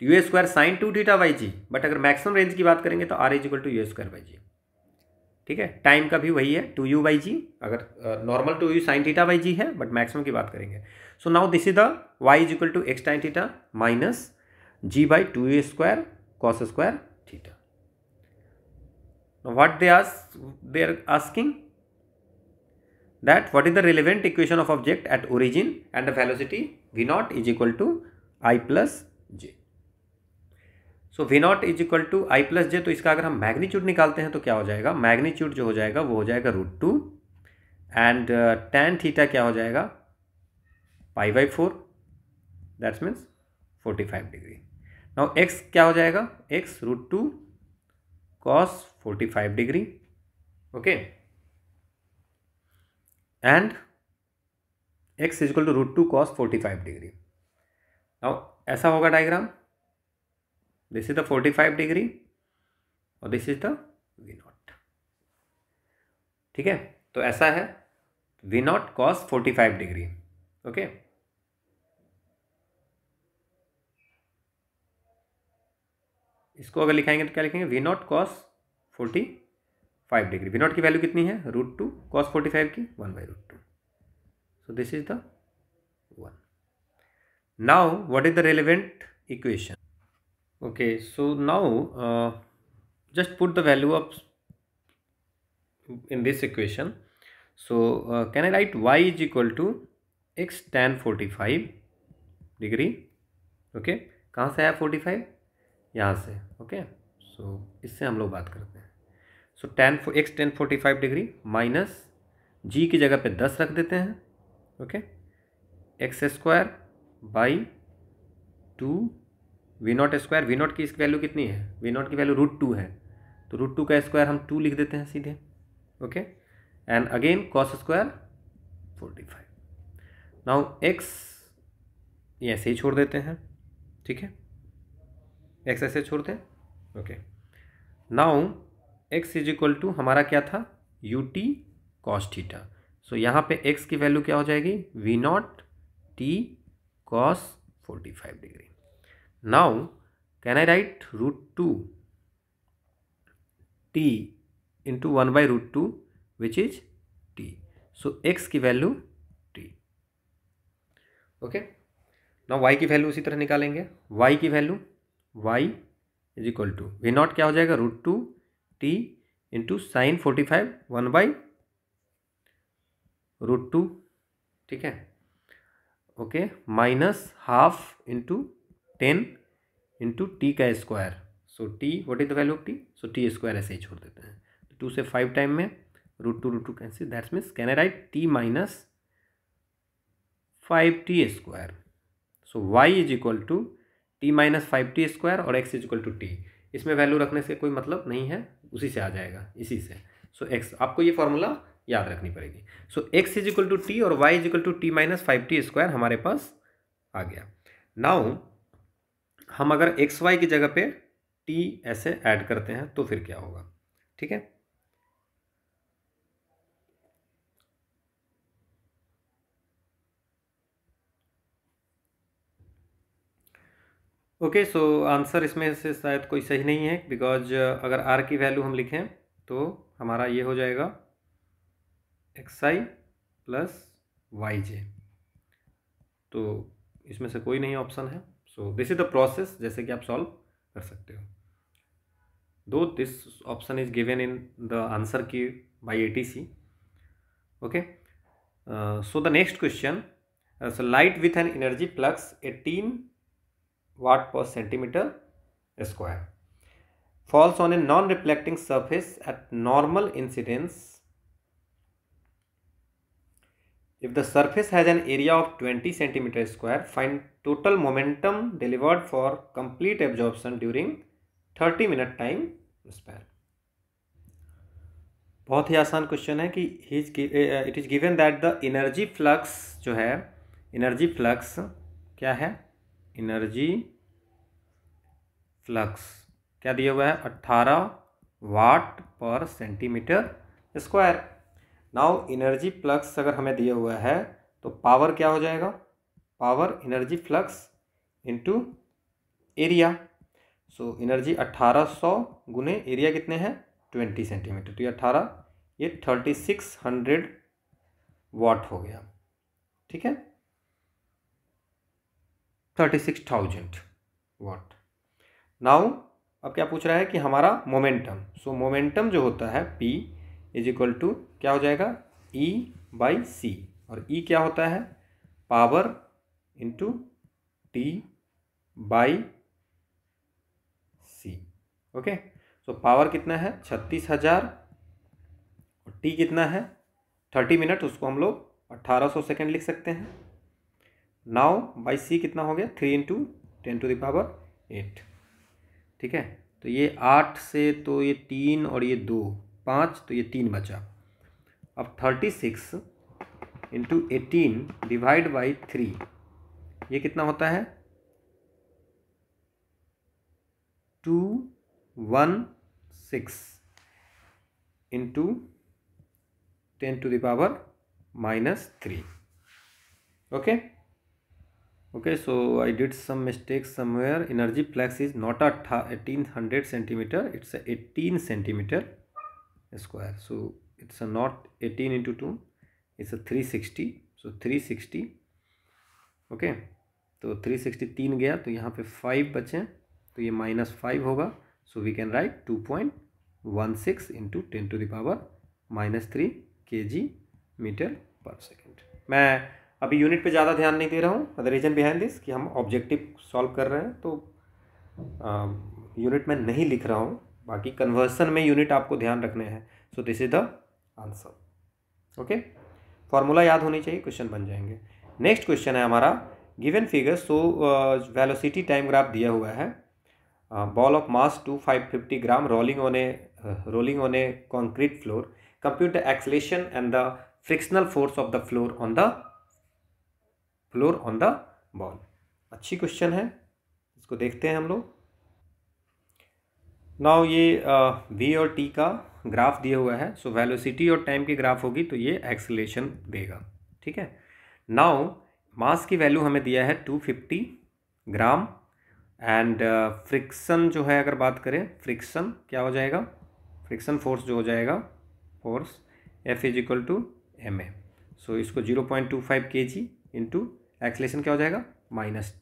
u square sine two theta by g but अगर मैक्सिमम रेंज की बात करेंगे तो r is equal to u square by g ठीक है टाइम का भी वही है टू यू वाई जी अगर normal two u sine theta by g है बट मैक्सिमम की बात करेंगे so now this is the y is equal to x tan theta minus g by two u square cos square theta what they as they are asking that what is the relevant equation of object at origin and the velocity v naught is equal to i plus j so v naught is equal to i plus j तो इसका अगर हम magnitude निकालते हैं तो क्या हो जाएगा मैग्नीट्यूड जो हो जाएगा वो हो जाएगा root two and tan theta क्या हो जाएगा pi by four that's means forty five degree now x क्या हो जाएगा x root two cos forty five degree okay and x is equal to root two cos forty five degree now ऐसा होगा diagram this is the forty five degree और this is the v naught ठीक है तो ऐसा है v naught cos forty five degree okay इसको अगर लिखाएंगे तो क्या लिखेंगे v naught cos forty five degree v naught की वैल्यू कितनी है root two cos forty five की one by root two so this is the now what is the relevant equation okay so now uh, just put the value of in this equation so uh, can I write y is equal to x tan 45 degree okay कहाँ से आया 45 five यहाँ से okay so इससे हम लोग बात करते हैं so tan x tan forty five degree minus g की जगह पे दस रख देते हैं okay x square by two v naught square v naught की इसकी वैल्यू कितनी है वी नॉट की वैल्यू रूट टू है तो रूट टू का स्क्वायर हम टू लिख देते हैं सीधे okay and again cos square forty five now x ये ऐसे ही छोड़ देते हैं ठीक है एक्स ऐसे छोड़ दें okay now x is equal to हमारा क्या था u t cos theta so यहाँ पे एक्स की वैल्यू क्या हो जाएगी v naught t cos 45 degree. Now, can I write root 2 t into 1 by root 2 which is t. So, x की वैल्यू t. ओके ना y की वैल्यू उसी तरह निकालेंगे y की value y is equal to v naught क्या हो जाएगा root two t into sine forty five one by root two ठीक है okay minus half into ten into t का square so t what is the value of t so t square ऐसे ही छोड़ देते हैं टू से five time में root two root two cancel that's means can I write T minus five t square so y is equal to t minus five t square और x is equal to t इसमें value रखने से कोई मतलब नहीं है उसी से आ जाएगा इसी से सो so, एक्स आपको ये फॉर्मूला याद रखनी पड़ेगी so x is equal to t और y is equal to t minus five t square हमारे पास आ गया नाउ हम अगर एक्स वाई की जगह पे टी ऐसे ऐड करते हैं तो फिर क्या होगा ठीक है ओके सो आंसर इसमें से शायद कोई सही नहीं है बिकॉज अगर आर की वैल्यू हम लिखें तो हमारा ये हो जाएगा x i plus y j तो इसमें से कोई नहीं ऑप्शन है so this is the process जैसे कि आप सॉल्व कर सकते हो दो this option is given in the answer key by A T C okay so the next question so light with an energy flux eighteen watt per centimetre square falls on a non reflecting surface at normal incidence if the surface has an area of twenty centimetre square find total momentum delivered for complete absorption during thirty minute time span बहुत ही आसान question है कि it is given that the energy flux जो है energy flux क्या है energy flux क्या दिया हुआ है अट्ठारह watt per centimetre square now energy flux अगर हमें दिया हुआ है तो पावर क्या हो जाएगा power energy flux into area so energy अट्ठारह सौ गुने एरिया कितने हैं ट्वेंटी सेंटीमीटर तो ये अट्ठारह ये थर्टी सिक्स हंड्रेड वाट हो गया ठीक है thirty six thousand watt now अब क्या पूछ रहा है कि हमारा मोमेंटम सो मोमेंटम जो होता है पी इज इक्वल टू क्या हो जाएगा ई बाई सी और ई e क्या होता है power into t by c okay so power कितना है छत्तीस हजार और टी कितना है थर्टी मिनट उसको हम लोग अट्ठारह सौ सेकेंड लिख सकते हैं नाउ बाई सी कितना हो गया three into ten to the power eight ठीक है तो ये आठ से तो ये तीन और ये दो पाँच तो ये तीन बचा अब thirty six into eighteen divide by three ये कितना होता है two one six into ten to the power minus three okay okay so I did some mistake somewhere energy flux is not अट्ठा eighteen hundred centimetre it's eighteen centimetre square so it's a not two into अ it's a so so sixty okay तो three sixty तीन गया तो यहाँ पे five बचे तो ये माइनस फाइव होगा so we can write two point one six into ten to the power minus three k g metre पर सेकेंड मैं अभी यूनिट पे ज़्यादा ध्यान नहीं दे रहा हूँ द रीज़न बिहाइंड दिस कि हम ऑब्जेक्टिव सॉल्व कर रहे हैं तो यूनिट में नहीं लिख रहा हूँ बाकी कन्वर्सन में यूनिट आपको ध्यान रखने हैं so this is the answer okay formula याद होनी चाहिए क्वेश्चन बन जाएंगे नेक्स्ट क्वेश्चन है हमारा given figure so velocity time graph दिया हुआ है ball of mass two five fifty gram rolling on a rolling on a concrete floor compute the acceleration and the frictional force of the floor on the floor on the ball अच्छी question है इसको देखते हैं हम लोग now ये we और T का ग्राफ दिया हुआ है सो so, वेलोसिटी और टाइम की ग्राफ होगी तो ये एक्सलेशन देगा ठीक है नाउ मास की वैल्यू हमें दिया है two fifty gram and friction जो है अगर बात करें फ्रिक्शन क्या हो जाएगा फ्रिक्शन फोर्स जो हो जाएगा force F is equal to m a so इसको zero point to five K ji into acceleration क्या हो जाएगा माइनस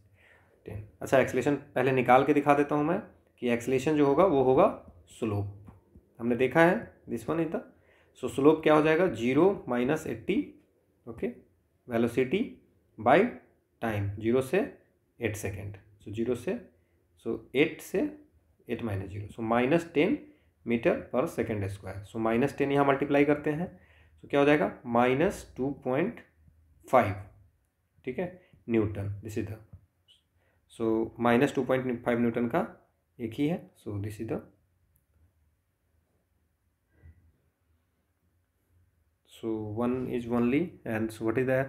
टेन अच्छा एक्सलेशन पहले निकाल के दिखा देता हूँ मैं कि एक्सलेशन जो होगा वो होगा स्लोप हमने देखा है this one is the so slope क्या हो जाएगा zero minus eighty okay velocity by time zero से एट सेकेंड सो जीरो से सो एट से eight minus zero so minus ten metre पर second square so minus ten यहाँ multiply करते हैं तो so, क्या हो जाएगा माइनस टू पॉइंट फाइव ठीक है newton this is the so minus two point five newton का एक ही है so this is the so one is only and so what is the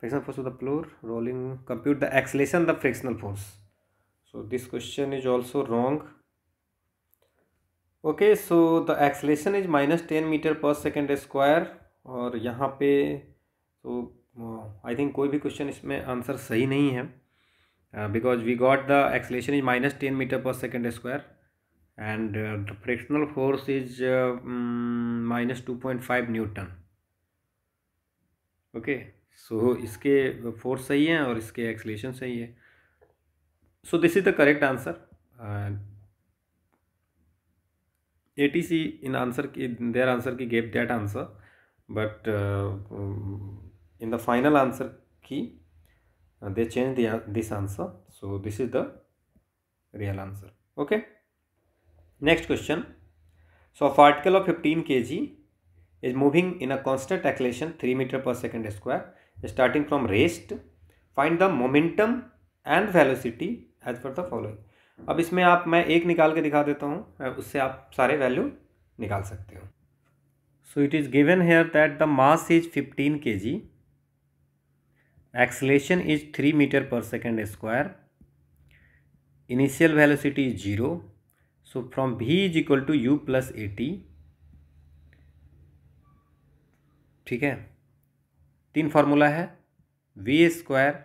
frictional force of the floor rolling compute the acceleration the frictional force so this question is also wrong okay so the acceleration is minus ten metre पर second square और यहाँ पे तो आई uh, think कोई भी question इसमें answer सही नहीं है because we got the acceleration is minus 10 meter per second square and uh, the frictional force is uh, um, minus 2.5 newton okay so इसके फोर्स सही है और इसके एक्सलेशन सही है so this is the correct answer A T C in answer key their answer key gave that answer but in the final answer key and they change the, this answer so this is the real answer okay next question so a particle of 15 kg is moving in a constant acceleration 3 meter per second square starting from rest find the momentum and velocity as per the following अब इसमें आप मैं एक निकाल के दिखा देता हूँ उससे आप सारे वैल्यू निकाल सकते हो so it is given here that the mass is 15 kg acceleration is three metre पर second square initial velocity is zero so from v is equal to u plus a t ठीक है तीन formula है v square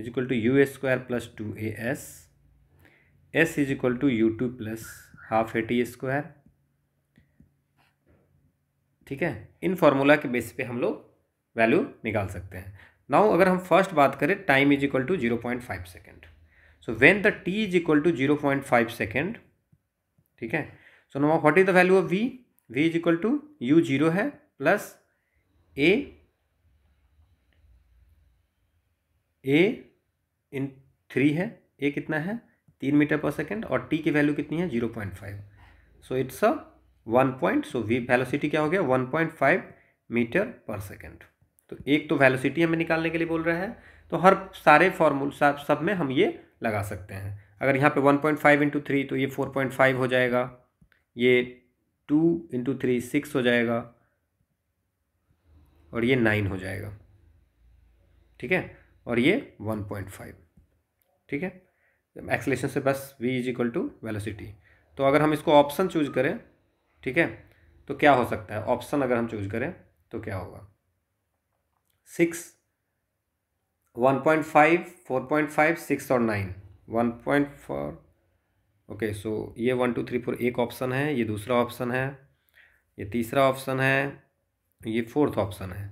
is equal to u square plus two a s s is equal to u t plus half a t square ठीक है इन formula के base पे हम लोग वैल्यू निकाल सकते हैं नाउ अगर हम फर्स्ट बात करें time is equal to zero point five second so when the t is equal to zero point five second ठीक है so now what is the value of v v is equal to u zero है plus a a in three है a कितना है तीन metre पर second और T की वैल्यू कितनी है zero point five so it's a one point so v velocity क्या हो गया वन पॉइंट फाइव मीटर पर सेकेंड तो एक तो वेलोसिटी हमें निकालने के लिए बोल रहा है तो हर सारे फॉर्मूल सब सब में हम ये लगा सकते हैं अगर यहाँ पे 1.5 पॉइंट फाइव इंटू थ्री तो ये 4.5 हो जाएगा ये 2 इंटू थ्री सिक्स हो जाएगा और ये 9 हो जाएगा ठीक है और ये 1.5 ठीक है एक्सलेशन से बस v is equal to velocity तो अगर हम इसको ऑप्शन चूज करें ठीक है तो क्या हो सकता है ऑप्शन अगर हम चूज करें तो क्या होगा six one point five four point five six और nine one point four okay so ये वन टू थ्री फोर एक ऑप्शन है ये दूसरा ऑप्शन है ये तीसरा ऑप्शन है ये फोर्थ ऑप्शन है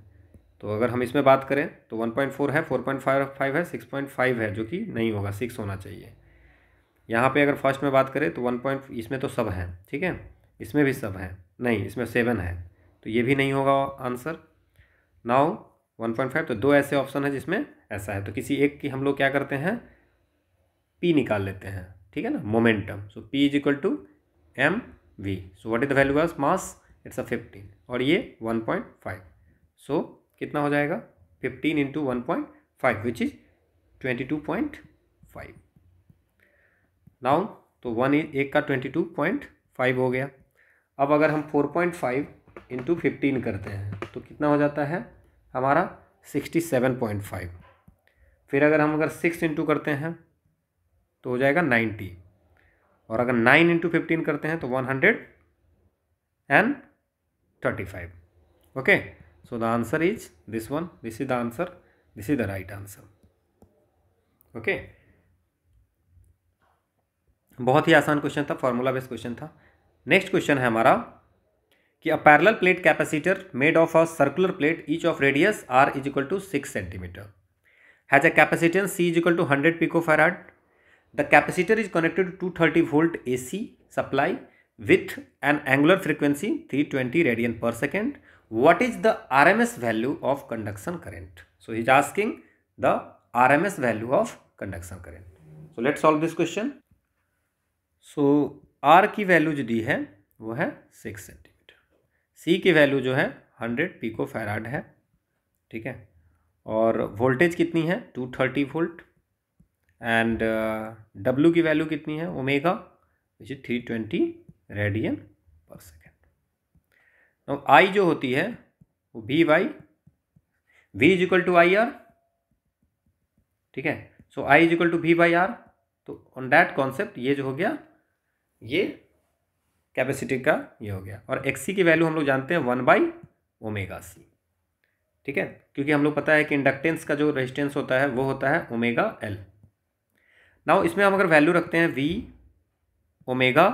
तो अगर हम इसमें बात करें तो वन पॉइंट फोर है फोर पॉइंट फाइव फाइव है सिक्स पॉइंट फाइव है जो कि नहीं होगा सिक्स होना चाहिए यहाँ पे अगर फर्स्ट में बात करें तो वन पॉइंट इसमें तो सब है ठीक है इसमें भी सब है नहीं इसमें सेवन है तो ये भी नहीं होगा answer now one point five तो दो ऐसे ऑप्शन है जिसमें ऐसा है तो किसी एक की हम लोग क्या करते हैं पी निकाल लेते हैं ठीक है ना momentum so p is equal to m v so what is the value of mass it's a fifteen और ये वन पॉइंट फाइव सो कितना हो जाएगा fifteen into one point five which is twenty two point five now तो one एक का twenty two point five हो गया अब अगर हम four point five into fifteen करते हैं तो कितना हो जाता है हमारा सिक्सटी सेवन पॉइंट फाइव फिर अगर हम अगर सिक्स इंटू करते हैं तो हो जाएगा नाइन्टी और अगर नाइन इंटू फिफ्टीन करते हैं तो one hundred and thirty five okay so the answer is this one this is the answer this is the right answer okay बहुत ही आसान क्वेश्चन था फॉर्मूला बेस्ड क्वेश्चन था नेक्स्ट क्वेश्चन है हमारा कि a parallel plate capacitor made of a circular plate each of radius r is equal to six centimetre has a capacitance c is equal to hundred picofarad the capacitor is connected to thirty volt A C supply with an angular frequency three twenty radian per second what is the R M S value of conduction current so is asking the R M S value of conduction current so let solve this question so r की value जो दी है वो है six centimetre सी की value जो है hundred pico farad है ठीक है और वोल्टेज कितनी है टू थर्टी वोल्ट एंड डब्ल्यू की वैल्यू कितनी है omega which is three twenty radian per second और आई जो होती है वो v y v is equal to i r ठीक है so i is equal to v y r तो ऑन डैट कॉन्सेप्ट ये जो हो गया ये कैपेसिटी का ये हो गया और एक्सी की वैल्यू हम लोग जानते हैं वन बाई ओमेगा सी ठीक है क्योंकि हम लोग पता है कि इंडक्टेंस का जो रेजिस्टेंस होता है वो होता है ओमेगा एल नाउ इसमें हम अगर वैल्यू रखते हैं वी ओमेगा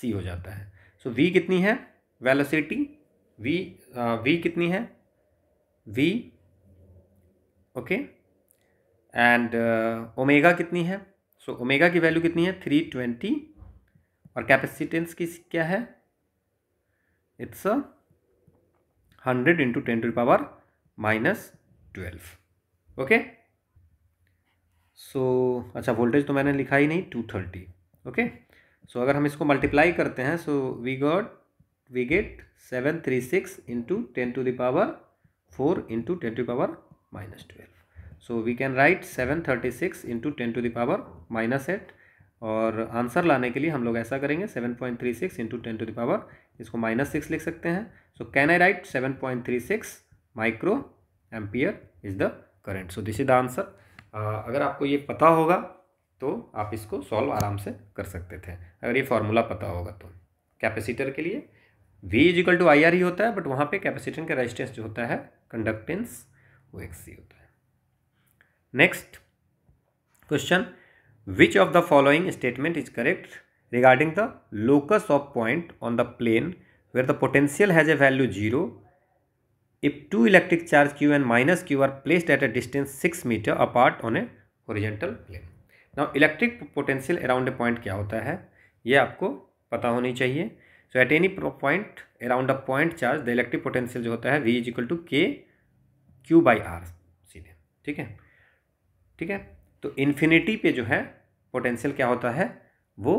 सी हो जाता है सो so, वी कितनी है वेलोसिटी वी वी कितनी है वी ओके एंड ओमेगा कितनी है सो so, ओमेगा की वैल्यू कितनी है थ्री ट्वेंटी और कैपेसिटेंस की क्या है it's a hundred into ten to power minus twelve okay so अच्छा वोल्टेज तो मैंने लिखा ही नहीं टू थर्टी ओके सो अगर हम इसको मल्टीप्लाई करते हैं so we got we get seven three six into ten to the power four into ten to power minus twelve so we can write seven thirty six into ten to the power minus eight और answer लाने के लिए हम लोग ऐसा करेंगे seven point three six into ten to the power इसको minus six लिख सकते हैं so can I write seven point three six micro ampere is the current so this is the answer अगर आपको ये पता होगा तो आप इसको सॉल्व आराम से कर सकते थे अगर ये फॉर्मूला पता होगा तो कैपेसिटर के लिए v is equal to i r ही होता है बट वहाँ पे कैपेसिटर का रेजिस्टेंस जो होता है कंडक्टेंस वो एक्स सी होता है next question which of the following statement is correct regarding the locus of point on the plane where the potential has a value zero if two electric charge q and minus q are placed at a distance six metre apart on a horizontal plane now electric potential around a point क्या होता है ये आपको पता होनी चाहिए so at any point around a point charge the electric potential जो होता है वी इज इक्वल टू के क्यू बाई आर सीधे ठीक है ठीक है तो इन्फिनिटी पे जो है पोटेंशियल क्या होता है वो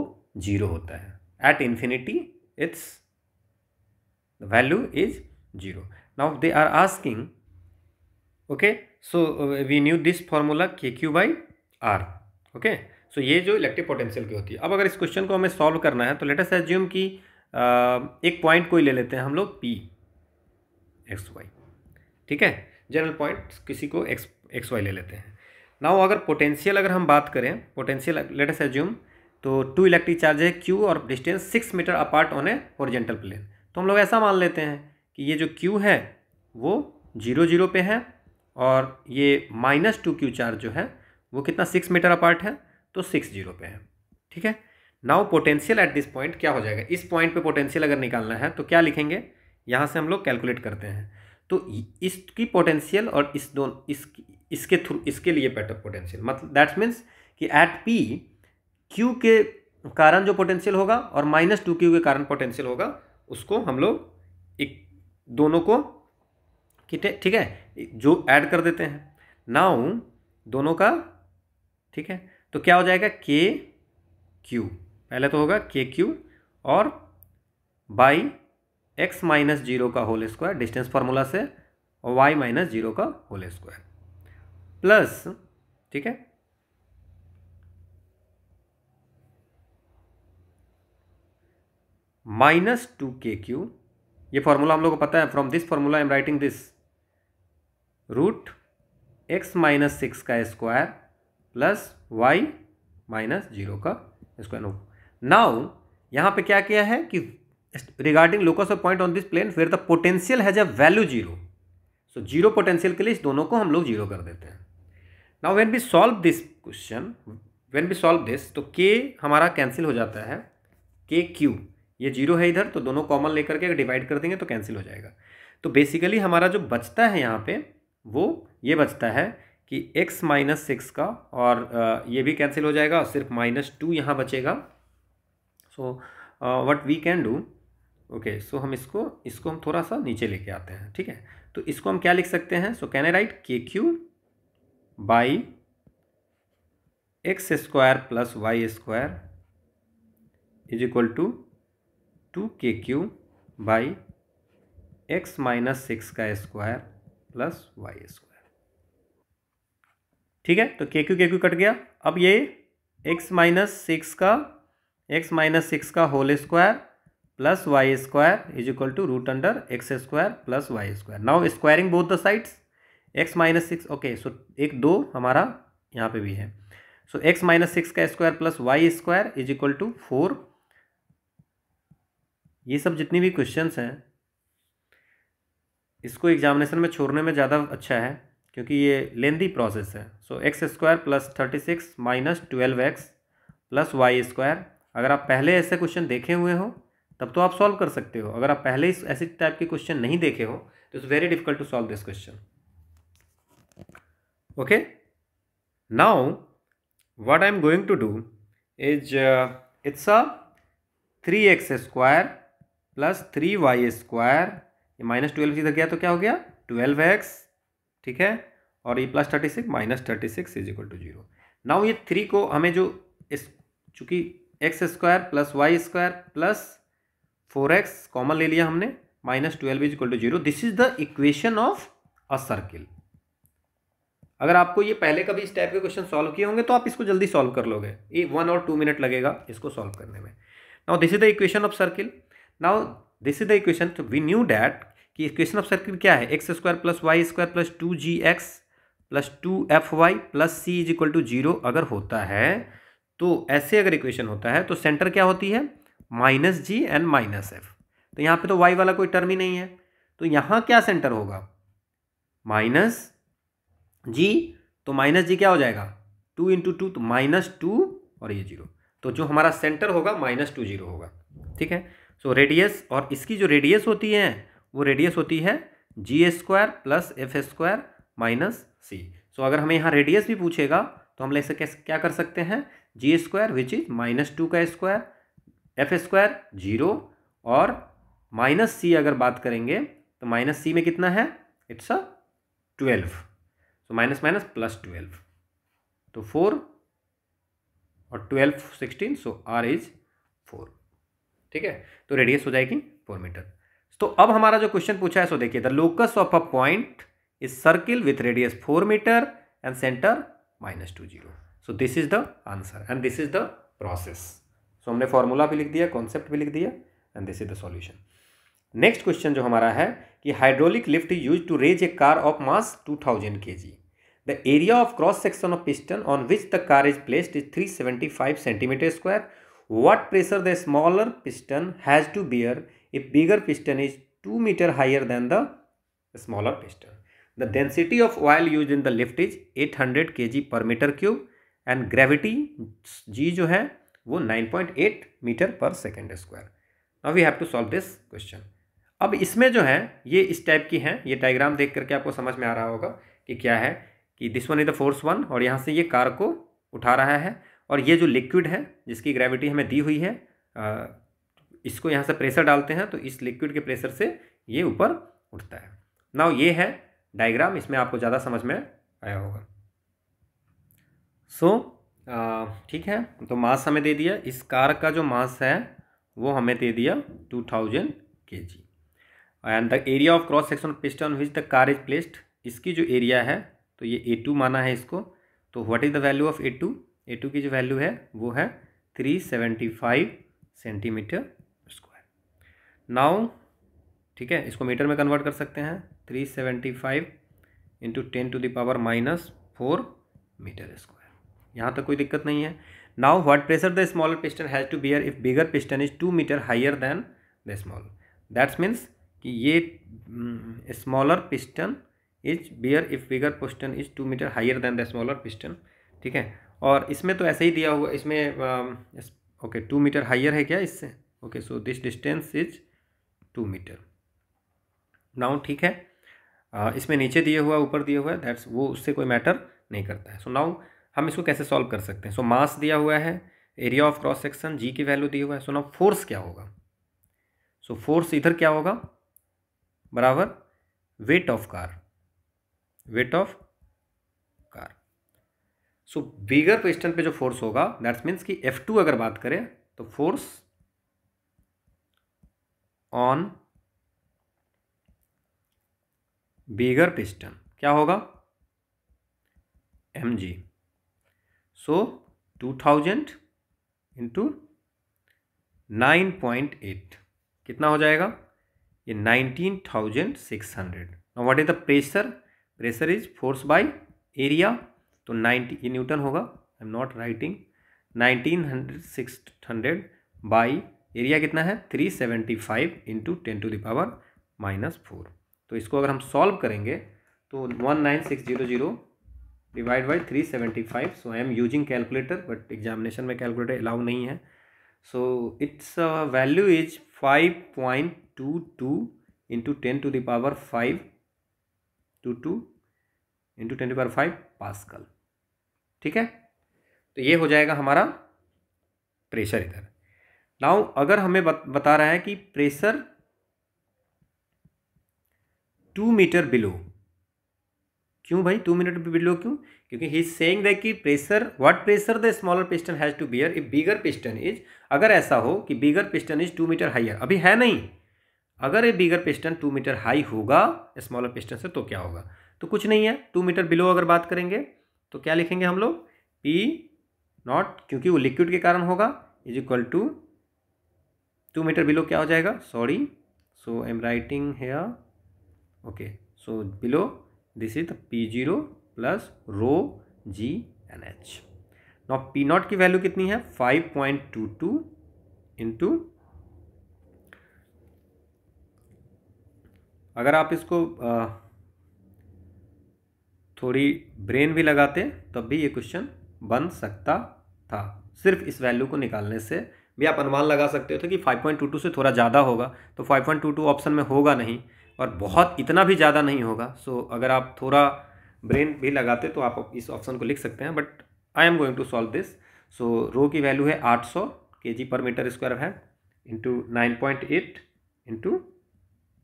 जीरो होता है at infinity it's value is zero now they are asking okay so we knew this formula k q by r okay so ये जो इलेक्ट्रिक पोटेंशियल की होती है अब अगर इस क्वेश्चन को हमें सॉल्व करना है तो लेटेस्ट एज्यूम की एक पॉइंट को ही ले लेते हैं हम लोग पी एक्स वाई ठीक है जनरल पॉइंट किसी को एक्स एक्स वाई ले लेते हैं नाउ अगर पोटेंशियल अगर हम बात करें पोटेंशियल लेटेस्ट एज्यूम तो टू इलेक्ट्रिक चार्ज है क्यू और distance six metre apart on a horizontal plane तो हम लोग ऐसा मान लेते हैं कि ये जो क्यू है वो जीरो जीरो पे है और ये माइनस टू क्यू चार्ज जो है वो कितना सिक्स मीटर अपार्ट है तो सिक्स जीरो पे है ठीक है now potential at this point क्या हो जाएगा इस पॉइंट पे पोटेंशियल अगर निकालना है तो क्या लिखेंगे यहाँ से हम लोग कैलकुलेट करते हैं तो इसकी पोटेंशियल और इस दोनों इस इसके थ्रू इसके लिए बेटर पोटेंशियल मतलब दैट्स मीन्स कि एट पी क्यू के कारण जो पोटेंशियल होगा और माइनस टू क्यू के कारण पोटेंशियल होगा उसको हम लोग एक दोनों को ठीक है जो ऐड कर देते हैं नाउ दोनों का ठीक है तो क्या हो जाएगा के क्यू पहले तो होगा के क्यू और बाई एक्स माइनस जीरो का होल स्क्वायर डिस्टेंस फार्मूला से और वाई माइनस जीरो का होल स्क्वायर प्लस ठीक है माइनस टू के क्यू ये फॉर्मूला हम लोग को पता है from this formula I am writing this root x minus six का square plus y minus zero का स्क्वायर नाउ यहां पे क्या किया है कि regarding locus of point on this plane फिर the potential has a value zero so zero potential के लिए इस दोनों को हम लोग जीरो कर देते हैं now when we solve this question when we solve this तो के हमारा कैंसिल हो जाता है के क्यू ये जीरो है इधर तो दोनों कॉमन लेकर के डिवाइड कर देंगे तो कैंसिल हो जाएगा तो बेसिकली हमारा जो बचता है यहाँ पे वो ये बचता है कि x माइनस सिक्स का और ये भी कैंसिल हो जाएगा सिर्फ माइनस टू यहाँ बचेगा so what we can do okay so हम इसको इसको हम थोड़ा सा नीचे लेके आते हैं ठीक है तो इसको हम क्या लिख सकते हैं so can I write k q by x square plus y square is equal to two के q by x minus six का स्क्वायर प्लस वाई स्क्वायर ठीक है तो के क्यू के क्यू कट गया अब ये एक्स माइनस सिक्स का एक्स माइनस सिक्स का whole square plus y square is equal to root under x square plus y square now squaring both the sides x minus six okay so एक दो हमारा यहाँ पे भी है so x minus six का square plus y square is equal to four ये सब जितनी भी क्वेश्चंस हैं इसको एग्जामिनेशन में छोड़ने में ज़्यादा अच्छा है क्योंकि ये लेंदी प्रोसेस है so x square plus thirty six minus twelve x plus y square अगर आप पहले ऐसे क्वेश्चन देखे हुए हो तब तो आप सॉल्व कर सकते हो अगर आप पहले इस ऐसे टाइप के क्वेश्चन नहीं देखे हो तो it's very difficult to solve this question okay now what i'm going to do is uh, it's a 3x square plus three y square ये माइनस ट्वेल्व इधर गया तो क्या हो गया ट्वेल्व एक्स ठीक है और ये plus thirty six minus thirty six is equal to zero now ये थ्री को हमें जो इस चूँकि x square plus y square plus four x common ले लिया हमने minus twelve is equal to zero this is the equation of a circle अगर आपको ये पहले कभी इस टाइप के क्वेश्चन सॉल्व किए होंगे तो आप इसको जल्दी सॉल्व कर लोगे ये वन और टू मिनट लगेगा इसको सॉल्व करने में now this is the equation of circle now this is the equation we knew that कि इक्वेशन ऑफ सर्किल क्या है x square plus y square plus two g x plus two f y plus c is equal to zero अगर होता है तो ऐसे अगर equation होता है तो सेंटर क्या होती है minus g and minus f तो यहाँ पे तो वाई वाला कोई टर्म ही नहीं है तो यहाँ क्या सेंटर होगा माइनस जी तो माइनस जी क्या हो जाएगा टू इंटू टू तो माइनस टू और ये जीरो तो जो हमारा सेंटर होगा माइनस टू जीरो होगा ठीक है सो so, रेडियस और इसकी जो रेडियस होती है वो रेडियस होती है g square plus f square minus c so अगर हमें यहाँ रेडियस भी पूछेगा तो हम इसे क्या कर सकते हैं g square which is minus two का स्क्वायर एफ स्क्वायर जीरो और माइनस सी अगर बात करेंगे तो माइनस सी में कितना है it's a twelve so minus minus plus twelve तो फोर और twelve sixteen so are is four ठीक है तो रेडियस हो जाएगी फोर मीटर तो अब हमारा जो क्वेश्चन पूछा है सो देखिए the locus of a point is circle with radius four metre and centre minus two zero so this is the answer and this is the process so हमने formula भी लिख दिया कॉन्सेप्ट भी लिख दिया and this is the solution next question जो हमारा है कि hydraulic lift use to raise a car of mass 2000 thousand K G the area of cross section of piston on which the car is placed is three seventy five centimetre square what pressure the smaller piston has to bear a bigger piston is two metre higher than the smaller piston the density of oil use in the lift is eight hundred K G per metre cube and gravity G जो है वो nine point eight metre पर second square now we have to solve this question अब इसमें जो है ये इस टाइप की हैं ये डायग्राम देख करके आपको समझ में आ रहा होगा कि क्या है कि this one is the force one और यहाँ से ये कार को उठा रहा है और ये जो लिक्विड है जिसकी ग्रेविटी हमें दी हुई है इसको यहाँ से प्रेशर डालते हैं तो इस लिक्विड के प्रेशर से ये ऊपर उठता है नाउ ये है डायग्राम इसमें आपको ज़्यादा समझ में आया होगा सो so, ठीक है तो मास हमें दे दिया इस कार का जो मास है वो हमें दे दिया two thousand K G and the area of cross section piston on which the car is placed इसकी जो एरिया है तो ये ए टू माना है इसको तो what is the value of A two A two की जो वैल्यू है वो है three seventy five centimetre square now ठीक है इसको मीटर में कन्वर्ट कर सकते हैं three seventy five into ten to the power minus four metre square यहाँ तक कोई दिक्कत नहीं है now what pressure the smaller piston has to bear if bigger piston is two metre higher than the small that's means कि ये smaller piston is bear if bigger piston is two metre higher than the smaller piston ठीक है और इसमें तो ऐसे ही दिया हुआ इसमें ओके टू मीटर हायर है क्या इससे okay so this distance is two metre now ठीक है आ, uh, इसमें नीचे दिए हुआ ऊपर दिए हुआ दैट्स वो उससे कोई मैटर नहीं करता है सो so नाउ हम इसको कैसे सॉल्व कर सकते हैं सो so, मास दिया हुआ है area of cross section G की वैल्यू दी हुआ है सो नाउ फोर्स क्या होगा सो so, फोर्स इधर क्या होगा बराबर weight of car weight of car so bigger piston पे जो फोर्स होगा दैट्स मीन्स कि एफ टू अगर बात करें तो फोर्स ऑन बिगर पिस्टन क्या होगा M G so two thousand into nine point eight कितना हो जाएगा ये हंड्रेड और what is the pressure pressure is force by area तो नाइनटी ये न्यूटन होगा I am not writing nineteen hundred six hundred by area कितना है three seventy five into ten to the power minus four तो इसको अगर हम सॉल्व करेंगे तो one nine six zero zero divide by three seventy five so I am using calculator but examination में calculator allow नहीं है so its value is five point two two into ten to the power five two two into ten to power five कल ठीक है तो ये हो जाएगा हमारा प्रेशर इधर नाउ अगर हमें बता रहा है कि प्रेशर टू मीटर बिलो क्यों भाई टू मिनट बिलो क्यों क्योंकि ही इज सेइंग दैट कि pressure what pressure the smaller piston has to bear if bigger piston is अगर ऐसा हो कि bigger piston is two metre higher अभी है नहीं अगर ये bigger piston two metre high होगा स्मॉलर पिस्टन से तो क्या होगा तो कुछ नहीं है टू मीटर बिलो अगर बात करेंगे तो क्या लिखेंगे हम लोग पी नॉट क्योंकि वो लिक्विड के कारण होगा is equal to two metre below क्या हो जाएगा sorry so I am writing here okay so below This is the P0 plus rho G N H now P naught की वैल्यू कितनी है five point two two into अगर आप इसको थोड़ी ब्रेन भी लगाते तब भी ये क्वेश्चन बन सकता था सिर्फ इस वैल्यू को निकालने से भी आप अनुमान लगा सकते हो कि 5.22 से थोड़ा ज़्यादा होगा तो 5.22 ऑप्शन में होगा नहीं और बहुत इतना भी ज़्यादा नहीं होगा सो so, अगर आप थोड़ा ब्रेन भी लगाते तो आप इस ऑप्शन को लिख सकते हैं but I am going to solve this so rho की वैल्यू है आठ सौ K G per metre square है into nine point eight into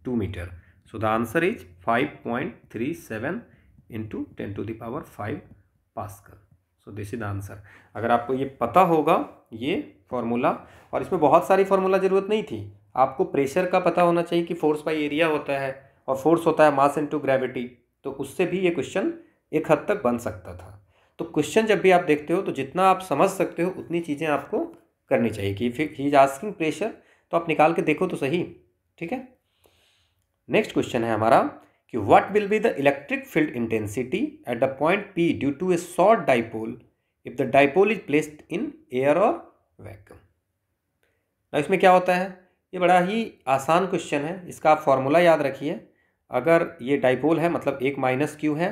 two metre so the answer is five point three seven into ten to the power five कर so this is the answer अगर आपको ये पता होगा ये फॉर्मूला और इसमें बहुत सारी फार्मूला ज़रूरत नहीं थी आपको प्रेशर का पता होना चाहिए कि फोर्स बाई एरिया होता है और फोर्स होता है मास टू ग्रेविटी तो उससे भी ये क्वेश्चन एक हद तक बन सकता था तो क्वेश्चन जब भी आप देखते हो तो जितना आप समझ सकते हो उतनी चीज़ें आपको करनी चाहिए कि ही इज आस्किंग प्रेशर तो आप निकाल के देखो तो सही ठीक है नेक्स्ट क्वेश्चन है हमारा कि what will be the electric field intensity at the point P due to a short dipole if the dipole is placed in air और वैक्यूम इसमें क्या होता है ये बड़ा ही आसान क्वेश्चन है इसका आप फॉर्मूला याद रखिए अगर ये डाइपोल है मतलब एक माइनस क्यू है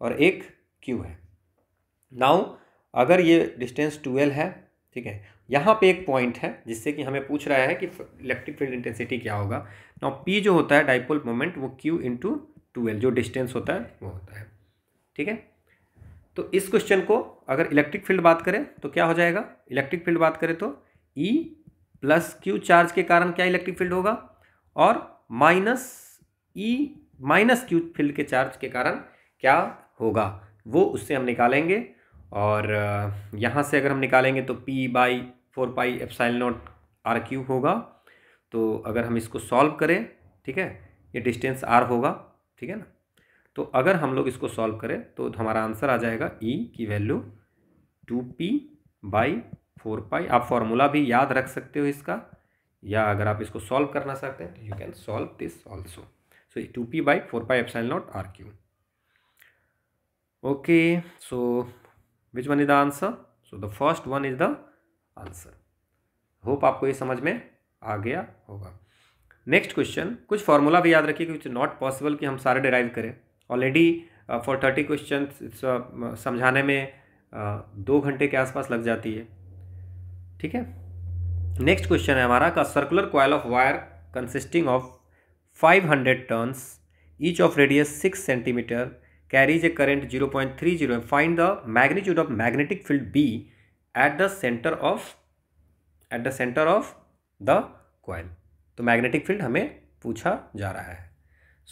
और एक क्यू है नाउ अगर ये डिस्टेंस ट्वेल्व है ठीक है यहाँ पे एक पॉइंट है जिससे कि हमें पूछ रहा है कि इलेक्ट्रिक फील्ड इंटेंसिटी क्या होगा नाउ पी जो होता है डाइपोल मोमेंट वो क्यू इंटू ट्वेल्व जो डिस्टेंस होता है वो होता है ठीक है तो इस क्वेश्चन को अगर इलेक्ट्रिक फील्ड बात करें तो क्या हो जाएगा इलेक्ट्रिक फील्ड बात करें तो ई प्लस क्यू चार्ज के कारण क्या इलेक्ट्रिक फील्ड होगा और minus E minus Q field के चार्ज के कारण क्या होगा वो उससे हम निकालेंगे और यहाँ से अगर हम निकालेंगे तो P by four pi epsilon naught R cube होगा तो अगर हम इसको सॉल्व करें ठीक है ये डिस्टेंस आर होगा ठीक है ना तो अगर हम लोग इसको सॉल्व करें तो हमारा आंसर आ जाएगा ई e की value two P by four pi आप फॉर्मूला भी याद रख सकते हो इसका या अगर आप इसको सॉल्व करना चाहते हैं तो you can solve this also so two P by four pi epsilon naught R cube okay so which one is the answer so the first one is the answer hope आपको ये समझ में आ गया होगा नेक्स्ट क्वेश्चन कुछ formula भी याद रखिए कुछ नॉट पॉसिबल कि हम सारे डिराइव करें ऑलरेडी फॉर थर्टी क्वेश्चन समझाने में uh, दो घंटे के आसपास लग जाती है ठीक है नेक्स्ट क्वेश्चन है हमारा का circular coil of wire consisting of 500 turns each of radius six centimetre carries a current zero point three zero find the magnitude of magnetic field B at the centre of at the centre of the coil तो magnetic field हमें पूछा जा रहा है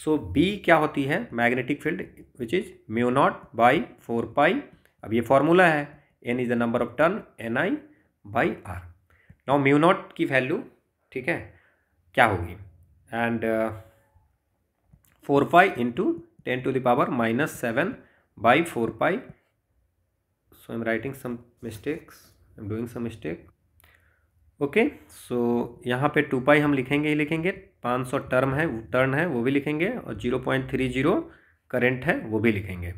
so so, B क्या होती है magnetic field which is mu naught by four pi अब ये फॉर्मूला है N is the number of turn N I by R now mu naught की वैल्यू ठीक है क्या होगी and four pi into ten to the power minus seven by four pi so I am writing some mistakes I am doing some mistake okay so यहाँ पे to पाई हम लिखेंगे ही लिखेंगे पाँच सौ टर्म है टर्न है वो भी लिखेंगे और zero point three zero current है वो भी लिखेंगे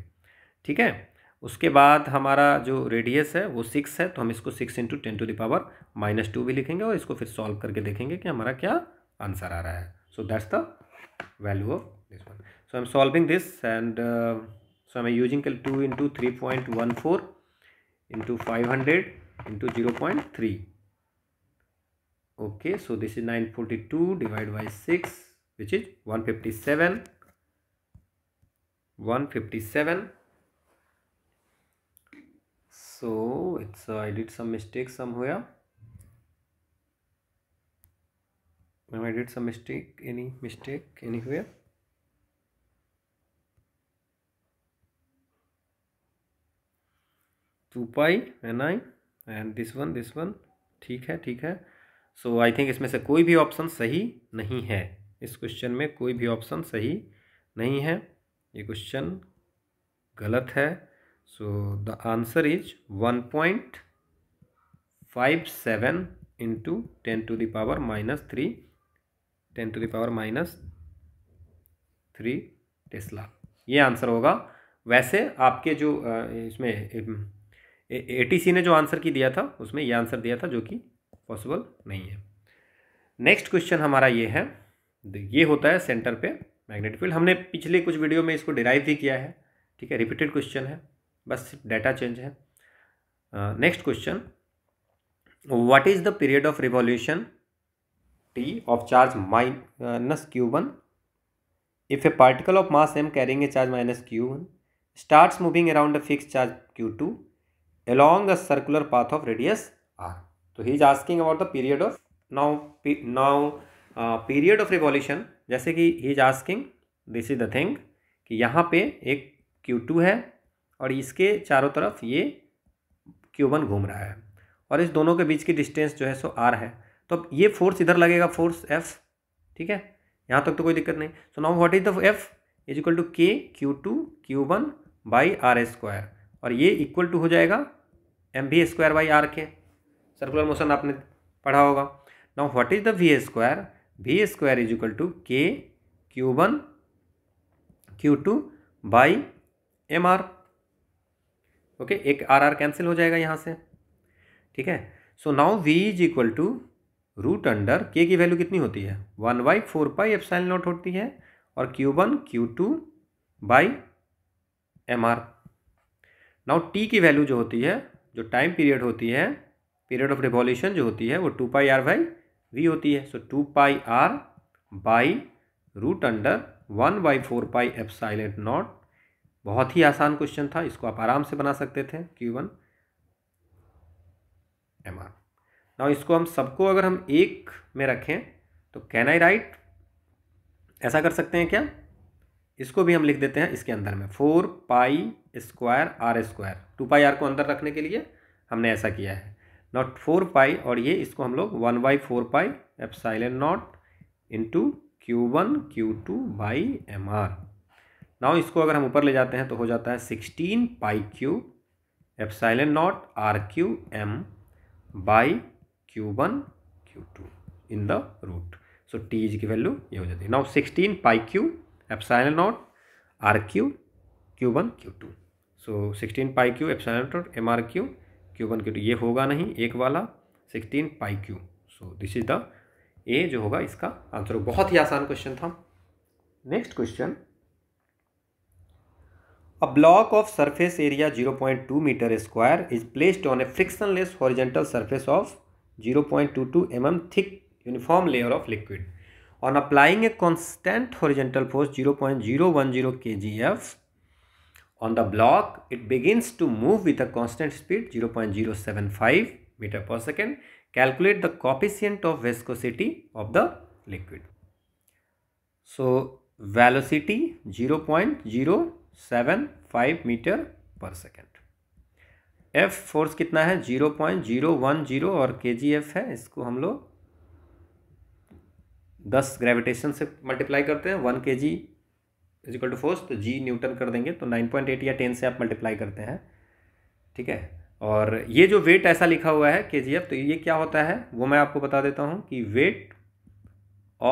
ठीक है उसके बाद हमारा जो रेडियस है वो सिक्स है तो हम इसको six into ten to the power minus two भी लिखेंगे और इसको फिर सॉल्व करके देखेंगे कि हमारा क्या आंसर आ रहा है so that's the value of this one so I am solving this and so I am using two into three point one four into five hundred into zero point three okay so this is nine forty two divide by six which is one fifty seven one fifty seven so it's uh, I did some mistake somewhere I did some mistake any mistake anywhere two pi N I and this one this one ठीक है ठीक है so I think इसमें से कोई भी option सही नहीं है इस क्वेश्चन में कोई भी ऑप्शन सही नहीं है ये क्वेश्चन गलत है So the answer is 1.57 into 10 to the power minus 3 10 to the power minus 3 tesla ये आंसर होगा वैसे आपके जो इसमें एटीसी ने जो आंसर की दिया था उसमें यह आंसर दिया था जो कि पॉसिबल नहीं है नेक्स्ट क्वेश्चन हमारा ये है ये होता है सेंटर पे मैग्नेटिक फील्ड हमने पिछले कुछ वीडियो में इसको डिराइव भी किया है ठीक है रिपीटेड क्वेश्चन है बस सिर्फ डाटा चेंज है next question what is the period of revolution T of charge minus Q one if a particle of mass M carrying a charge minus Q one start moving around a fix charge Q two along a circular path of radius R तो he is asking about the period of now now period of revolution जैसे कि he is asking this is the thing कि यहाँ पे एक Q to है और इसके चारों तरफ ये क्यूबन घूम रहा है और इस दोनों के बीच की डिस्टेंस जो है सो आर है तो अब ये फोर्स इधर लगेगा फोर्स एफ ठीक है यहाँ तक तो कोई दिक्कत नहीं so now what is the F is equal to के Q two Q one by R square और ये इक्वल टू हो जाएगा M V square by R के सर्कुलर मोशन आपने पढ़ा होगा now what is the V square V square is equal to के Q one Q two by M R okay एक आर आर कैंसिल हो जाएगा यहाँ से ठीक है so now we is equal to root under K की value कितनी होती है one by four pi epsilon naught होती है और Q one Q two by M R now T की वैल्यू जो होती है जो टाइम पीरियड होती है पीरियड ऑफ रिवॉल्यूशन जो होती है वो two pi R by V होती है so two pi R by root under one by four pi एफ एफसाइलेंट नॉट बहुत ही आसान क्वेश्चन था इसको आप आराम से बना सकते थे क्यू वन एम आर ना इसको हम सबको अगर हम एक में रखें तो कैन आई राइट ऐसा कर सकते हैं क्या इसको भी हम लिख देते हैं इसके अंदर में four pi square R square two pi R को अंदर रखने के लिए हमने ऐसा किया है नॉट फोर पाई और ये इसको हम लोग one by four pi epsilon naught into Q one Q two by M R now इसको अगर हम ऊपर ले जाते हैं तो हो जाता है sixteen pi Q epsilon naught R cube M by Q one Q two in the root so T is की वैल्यू ये हो जाती है now sixteen pi Q epsilon naught R cube Q one Q two so sixteen pi Q epsilon naught M R cube Q one Q two ये होगा नहीं एक वाला sixteen pi Q so this is the uh जो होगा इसका answer बहुत ही आसान क्वेश्चन था next question A block of surface area 0.2 meter square is placed on a frictionless horizontal surface of 0.22 mm thick uniform layer of liquid. On applying a constant horizontal force 0.010 kgf on the block, it begins to move with a constant speed 0.075 meter per second. Calculate the coefficient of viscosity of the liquid. So, velocity 0.0 seven five metre पर second F force कितना है zero point zero one zero और K जी F है इसको हम लोग दस gravitation से मल्टीप्लाई करते हैं one K ji is equal to force तो जी न्यूटन कर देंगे तो नाइन पॉइंट एट या टेन से आप मल्टीप्लाई करते हैं ठीक है और ये जो वेट ऐसा लिखा हुआ है के जी एफ तो ये क्या होता है वो मैं आपको बता देता हूँ कि वेट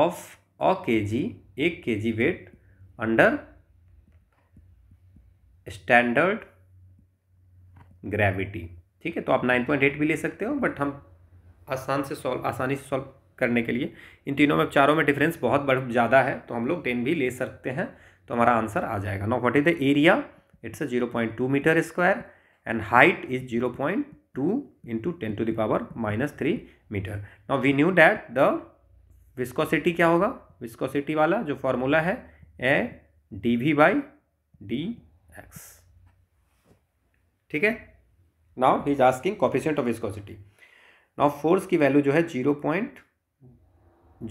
ऑफ अ के जी एक K G weight under standard gravity ठीक है तो आप 9.8 भी ले सकते हो बट हम आसान से सॉल्व आसानी से सॉल्व करने के लिए इन तीनों में चारों में डिफरेंस बहुत बढ़ ज़्यादा है तो हम लोग टेन भी ले सकते हैं तो हमारा आंसर आ जाएगा now what is the area it's a zero point two metre square and height is zero point two into ten to the power minus three metre now we knew that the viscosity क्या होगा viscosity वाला जो formula है A D V by D X ठीक है now he is asking coefficient of viscosity now force की value जो है जीरो पॉइंट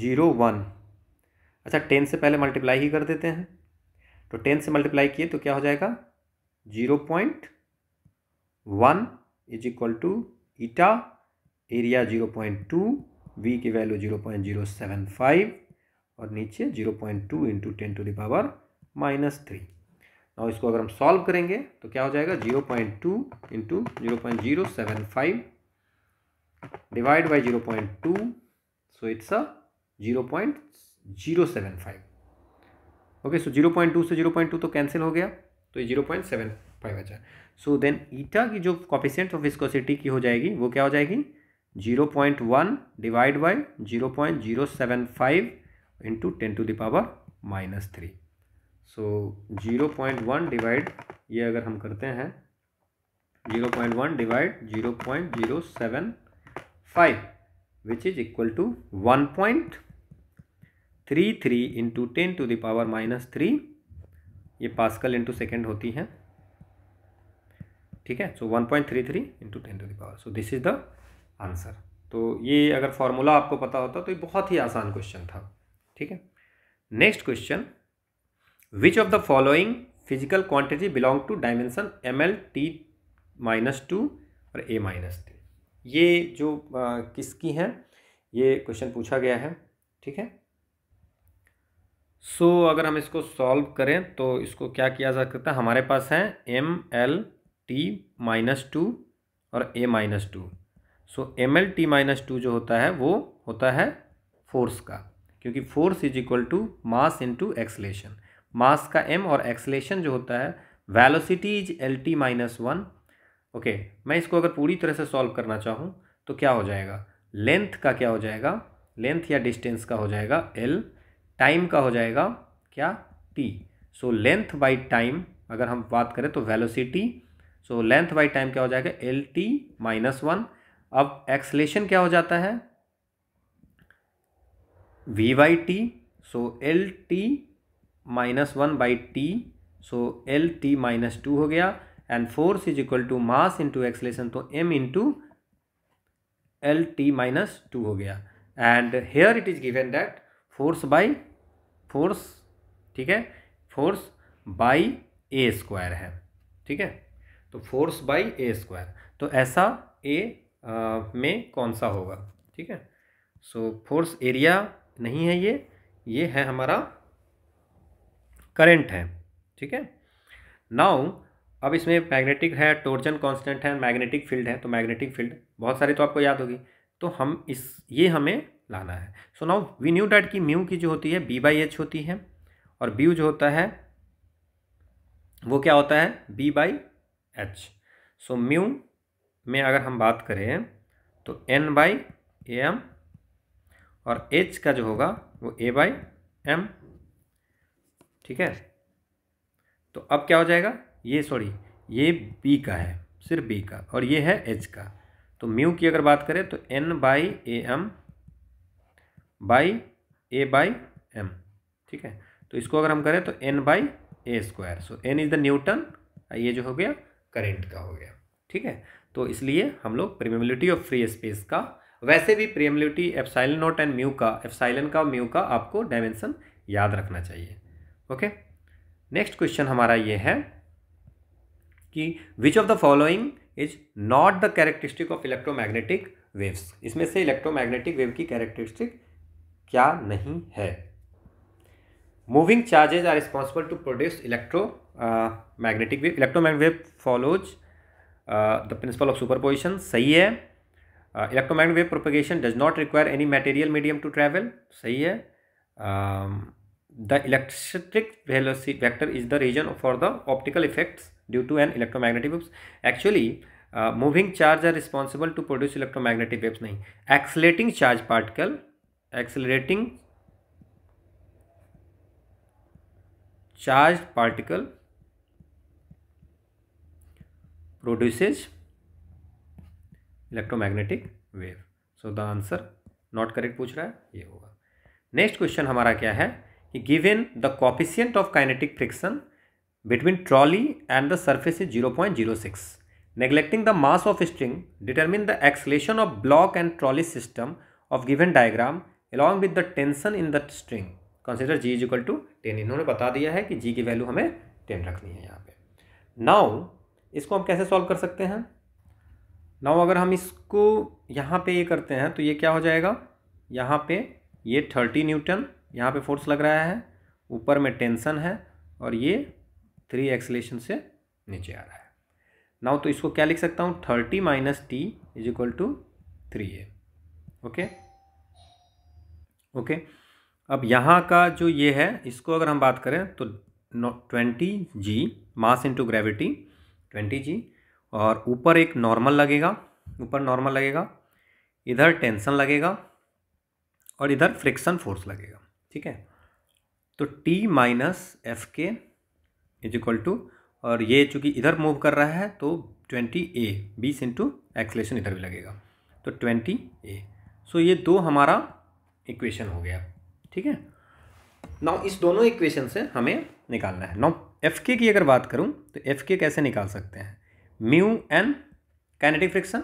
जीरो वन अच्छा टेन से पहले मल्टीप्लाई ही कर देते हैं तो टेन से मल्टीप्लाई किए तो क्या हो जाएगा zero point one is equal to eta area zero point two V की value zero point zero seven five और नीचे zero point two into ten to the power minus three और इसको अगर हम सॉल्व करेंगे तो क्या हो जाएगा zero point two into zero point zero seven five divide by zero point two so it's a zero point zero seven five okay so zero point two से जीरो पॉइंट टू तो cancel हो गया तो ये zero point seven five आ जाए so then ईटा की जो कॉपिशेंट ऑफ विस्कोसिटी की हो जाएगी वो क्या हो जाएगी zero point one divide by zero point zero seven five into ten to the power minus three so zero point one divide ये अगर हम करते हैं zero point one divide zero point zero seven five which is equal to one point three three into ten to the power minus three ये pascal into second होती है ठीक है so one point three three into ten to the power so this is the answer तो ये अगर formula आपको पता होता तो ये बहुत ही आसान क्वेश्चन था ठीक है next question which of the following physical quantity belong to dimension M L T minus two और ए माइनस टी ये जो आ, किसकी हैं ये क्वेश्चन पूछा गया है ठीक है सो so, अगर हम इसको सॉल्व करें तो इसको क्या किया जा सकता है हमारे पास है M L T minus two और A minus two so M L T minus two जो होता है वो होता है फोर्स का क्योंकि force is equal to mass into acceleration mass का एम और एक्सलेशन जो होता है velocity is L T minus one okay मैं इसको अगर पूरी तरह से सॉल्व करना चाहूँ तो क्या हो जाएगा लेंथ का क्या हो जाएगा लेंथ या डिस्टेंस का हो जाएगा एल टाइम का हो जाएगा क्या T so length by time अगर हम बात करें तो velocity so length by time क्या हो जाएगा एल टी माइनस वन अब एक्सलेशन क्या हो जाता है V by T so L T minus one by T so L T minus two हो गया and force is equal to mass into acceleration तो M into L T minus two हो गया and here it is given that force by force ठीक है force by A square है ठीक है तो फोर्स बाई ए स्क्वायर तो ऐसा ए में कौन सा होगा ठीक है सो फोर्स एरिया नहीं है ये ये है हमारा करेंट है ठीक है नाउ अब इसमें मैग्नेटिक है टोर्जन कांस्टेंट है मैग्नेटिक फील्ड है तो मैग्नेटिक फील्ड बहुत सारी तो आपको याद होगी तो हम इस ये हमें लाना है so now we knew that की म्यू की जो होती है बी बाई एच होती है और ब्यू जो होता है वो क्या होता है B by H so mu में अगर हम बात करें तो एन बाई ए एम और एच का जो होगा वो ए बाई एम ठीक है तो अब क्या हो जाएगा ये सॉरी ये बी का है सिर्फ बी का और ये है एच का तो म्यू की अगर बात करें तो N by A M by A by M ठीक है तो इसको अगर हम करें तो N by A square so N is the newton ये जो हो गया करेंट का हो गया ठीक है तो इसलिए हम लोग प्रेमेबिलिटी ऑफ फ्री स्पेस का वैसे भी permittivity epsilon naught and mu का एफसाइलन का म्यू का आपको डायमेंशन याद रखना चाहिए ओके नेक्स्ट क्वेश्चन हमारा ये है कि which of the following is not the characteristic of electromagnetic waves इसमें से इलेक्ट्रोमैग्नेटिक वेव की कैरेक्टरिस्टिक क्या नहीं है moving charges are responsible to produce electromagnetic wave electromagnetic wave follows the principle of superposition सही है electromagnetic wave propagation does not require any material medium to travel सही है uh, the electric velocity vector is the reason for the optical effects due to N electromagnetic waves actually moving charge are responsible to produce electromagnetic waves नहीं accelerating charge particle accelerating charge particle produces electromagnetic wave so the answer not correct पूछ रहा है ये होगा next question हमारा क्या है कि given the coefficient of kinetic friction between trolley and the surface is zero point zero six neglecting the mass of string determine the acceleration of block and trolley system of given diagram along with the tension in the string consider G is equal to ten इन्होंने बता दिया है कि जी की value हमें ten रखनी है यहाँ पे नाउ इसको हम कैसे सॉल्व कर सकते हैं नाउ अगर हम इसको यहाँ पे ये करते हैं तो ये क्या हो जाएगा यहाँ पे ये थर्टी न्यूटन यहाँ पे फोर्स लग रहा है ऊपर में टेंशन है और ये थ्री एक्सलेशन से नीचे आ रहा है नाउ तो इसको क्या लिख सकता हूँ thirty minus T is equal to three A okay okay अब यहाँ का जो ये है इसको अगर हम बात करें तो twenty G mass into gravity twenty G और ऊपर एक नॉर्मल लगेगा ऊपर नॉर्मल लगेगा इधर टेंशन लगेगा और इधर फ्रिक्शन फोर्स लगेगा ठीक है तो T minus F K is equal to और ये चूंकि इधर मूव कर रहा है तो ट्वेंटी ए बीस इंटू एक्सलेशन इधर भी लगेगा तो ट्वेंटी ए सो ये दो हमारा इक्वेशन हो गया ठीक है नाउ इस दोनों इक्वेशन से हमें निकालना है नाउ एफ के की अगर बात करूं तो एफ के कैसे निकाल सकते हैं mu N kinetic friction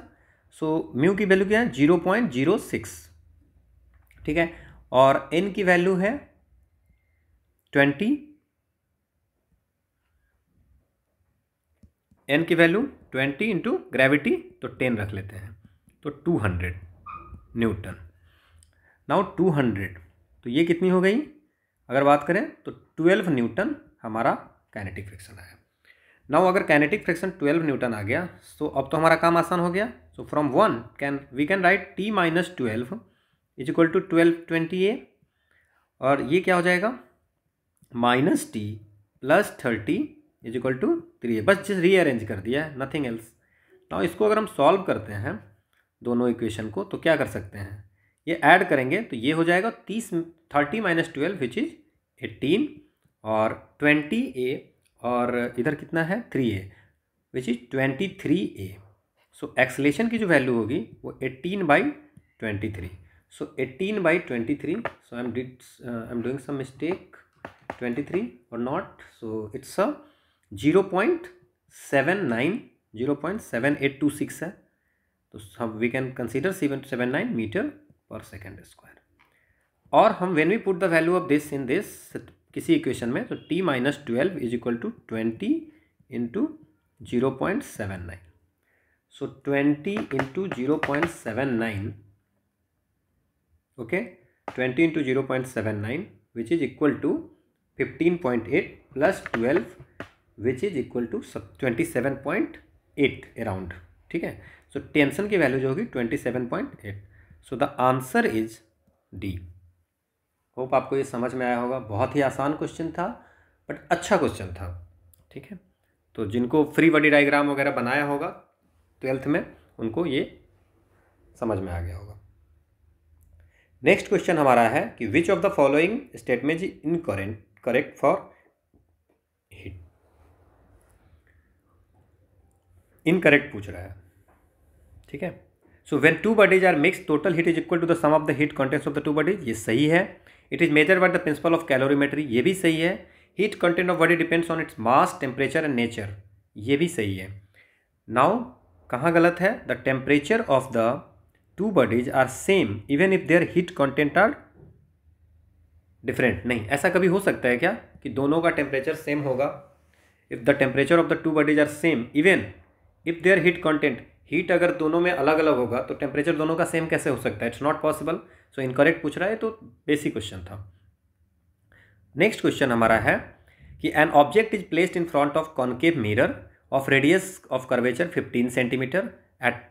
so mu की वैल्यू क्या है जीरो पॉइंट जीरो सिक्स ठीक है और एन की वैल्यू है ट्वेंटी एन की वैल्यू ट्वेंटी इंटू ग्रेविटी तो टेन रख लेते हैं तो two hundred newton now two hundred तो ये कितनी हो गई अगर बात करें तो ट्वेल्व न्यूटन हमारा कैनेटिक फ्रिक्शन आया नाउ अगर कैनेटिक फ्रिक्शन ट्वेल्व न्यूटन आ गया तो अब तो हमारा काम आसान हो गया so from one can we can write T minus twelve is equal to twelve twenty A और ये क्या हो जाएगा minus T plus thirty is equal to three A बस जिस रीअरेंज कर दिया है नथिंग एल्स ना इसको अगर हम सॉल्व करते हैं दोनों इक्वेशन को तो क्या कर सकते हैं ये ऐड करेंगे तो ये हो जाएगा तीस thirty minus twelve which is eighteen और ट्वेंटी ए और इधर कितना है three A which is twenty three A so acceleration की जो वैल्यू होगी वो eighteen by twenty three so so eighteen by twenty three I I am am doing some mistake twenty three और not so it's a zero point seven nine zero point seven eight two six है तो हम we can consider seven seven nine metre पर second square और हम when we put the value of this in this किसी equation में तो T minus twelve is equal to twenty into zero point seven nine so twenty into zero point seven nine okay 20 into 0 0.79 which is equal to 15.8 plus 12 which is equal to 27.8 around ठीक है so tension की value जो होगी 27.8 so the answer is D hope आपको ये समझ में आया होगा बहुत ही आसान क्वेश्चन था बट अच्छा क्वेश्चन था ठीक है तो जिनको फ्री बॉडी डायग्राम वगैरह बनाया होगा ट्वेल्थ में उनको ये समझ में आ गया होगा नेक्स्ट क्वेश्चन हमारा है कि which of the following statement is current correct for heat incorrect पूछ रहा है ठीक है so when two bodies are mix total heat is equal to the sum of the heat contents of the two bodies ये सही है it is measure by the principle of calorimetry ये भी सही है heat content of body depends on its mass temperature and nature ये भी सही है नाउ कहाँ गलत है the temperature of the two bodies are same even if their heat content are different नहीं ऐसा कभी हो सकता है क्या कि दोनों का टेम्परेचर सेम होगा if the temperature of the two bodies are same even if their heat content heat अगर दोनों में अलग अलग होगा तो टेम्परेचर दोनों का सेम कैसे हो सकता है it's not possible so incorrect पूछ रहा है तो बेसिक क्वेश्चन था नेक्स्ट क्वेश्चन हमारा है कि an object is placed in front of concave mirror of radius of curvature 15 centimetre at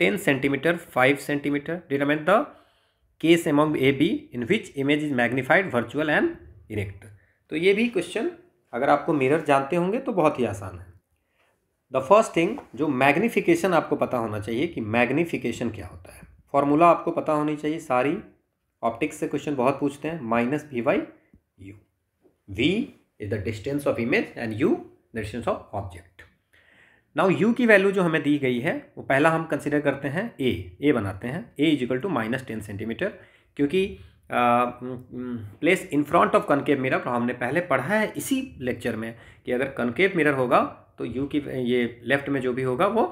10 centimeter 5 centimeter determine the case among A B in which image is magnified virtual and erect तो ये भी question अगर आपको mirror जानते होंगे तो बहुत ही आसान है द फर्स्ट थिंग जो मैग्नीफिकेशन आपको पता होना चाहिए कि मैग्नीफिकेशन क्या होता है फॉर्मूला आपको पता होनी चाहिए सारी ऑप्टिक्स से क्वेश्चन बहुत पूछते हैं minus V by U V is the distance of image and U the distance of object now U की वैल्यू जो हमें दी गई है वो पहला हम कंसिडर करते हैं ए ए बनाते हैं ए is equal to minus ten centimetre क्योंकि place in front of concave mirror तो हमने पहले पढ़ा है इसी लेक्चर में कि अगर कनकेव मिरर होगा तो यू की ये लेफ्ट में जो भी होगा वो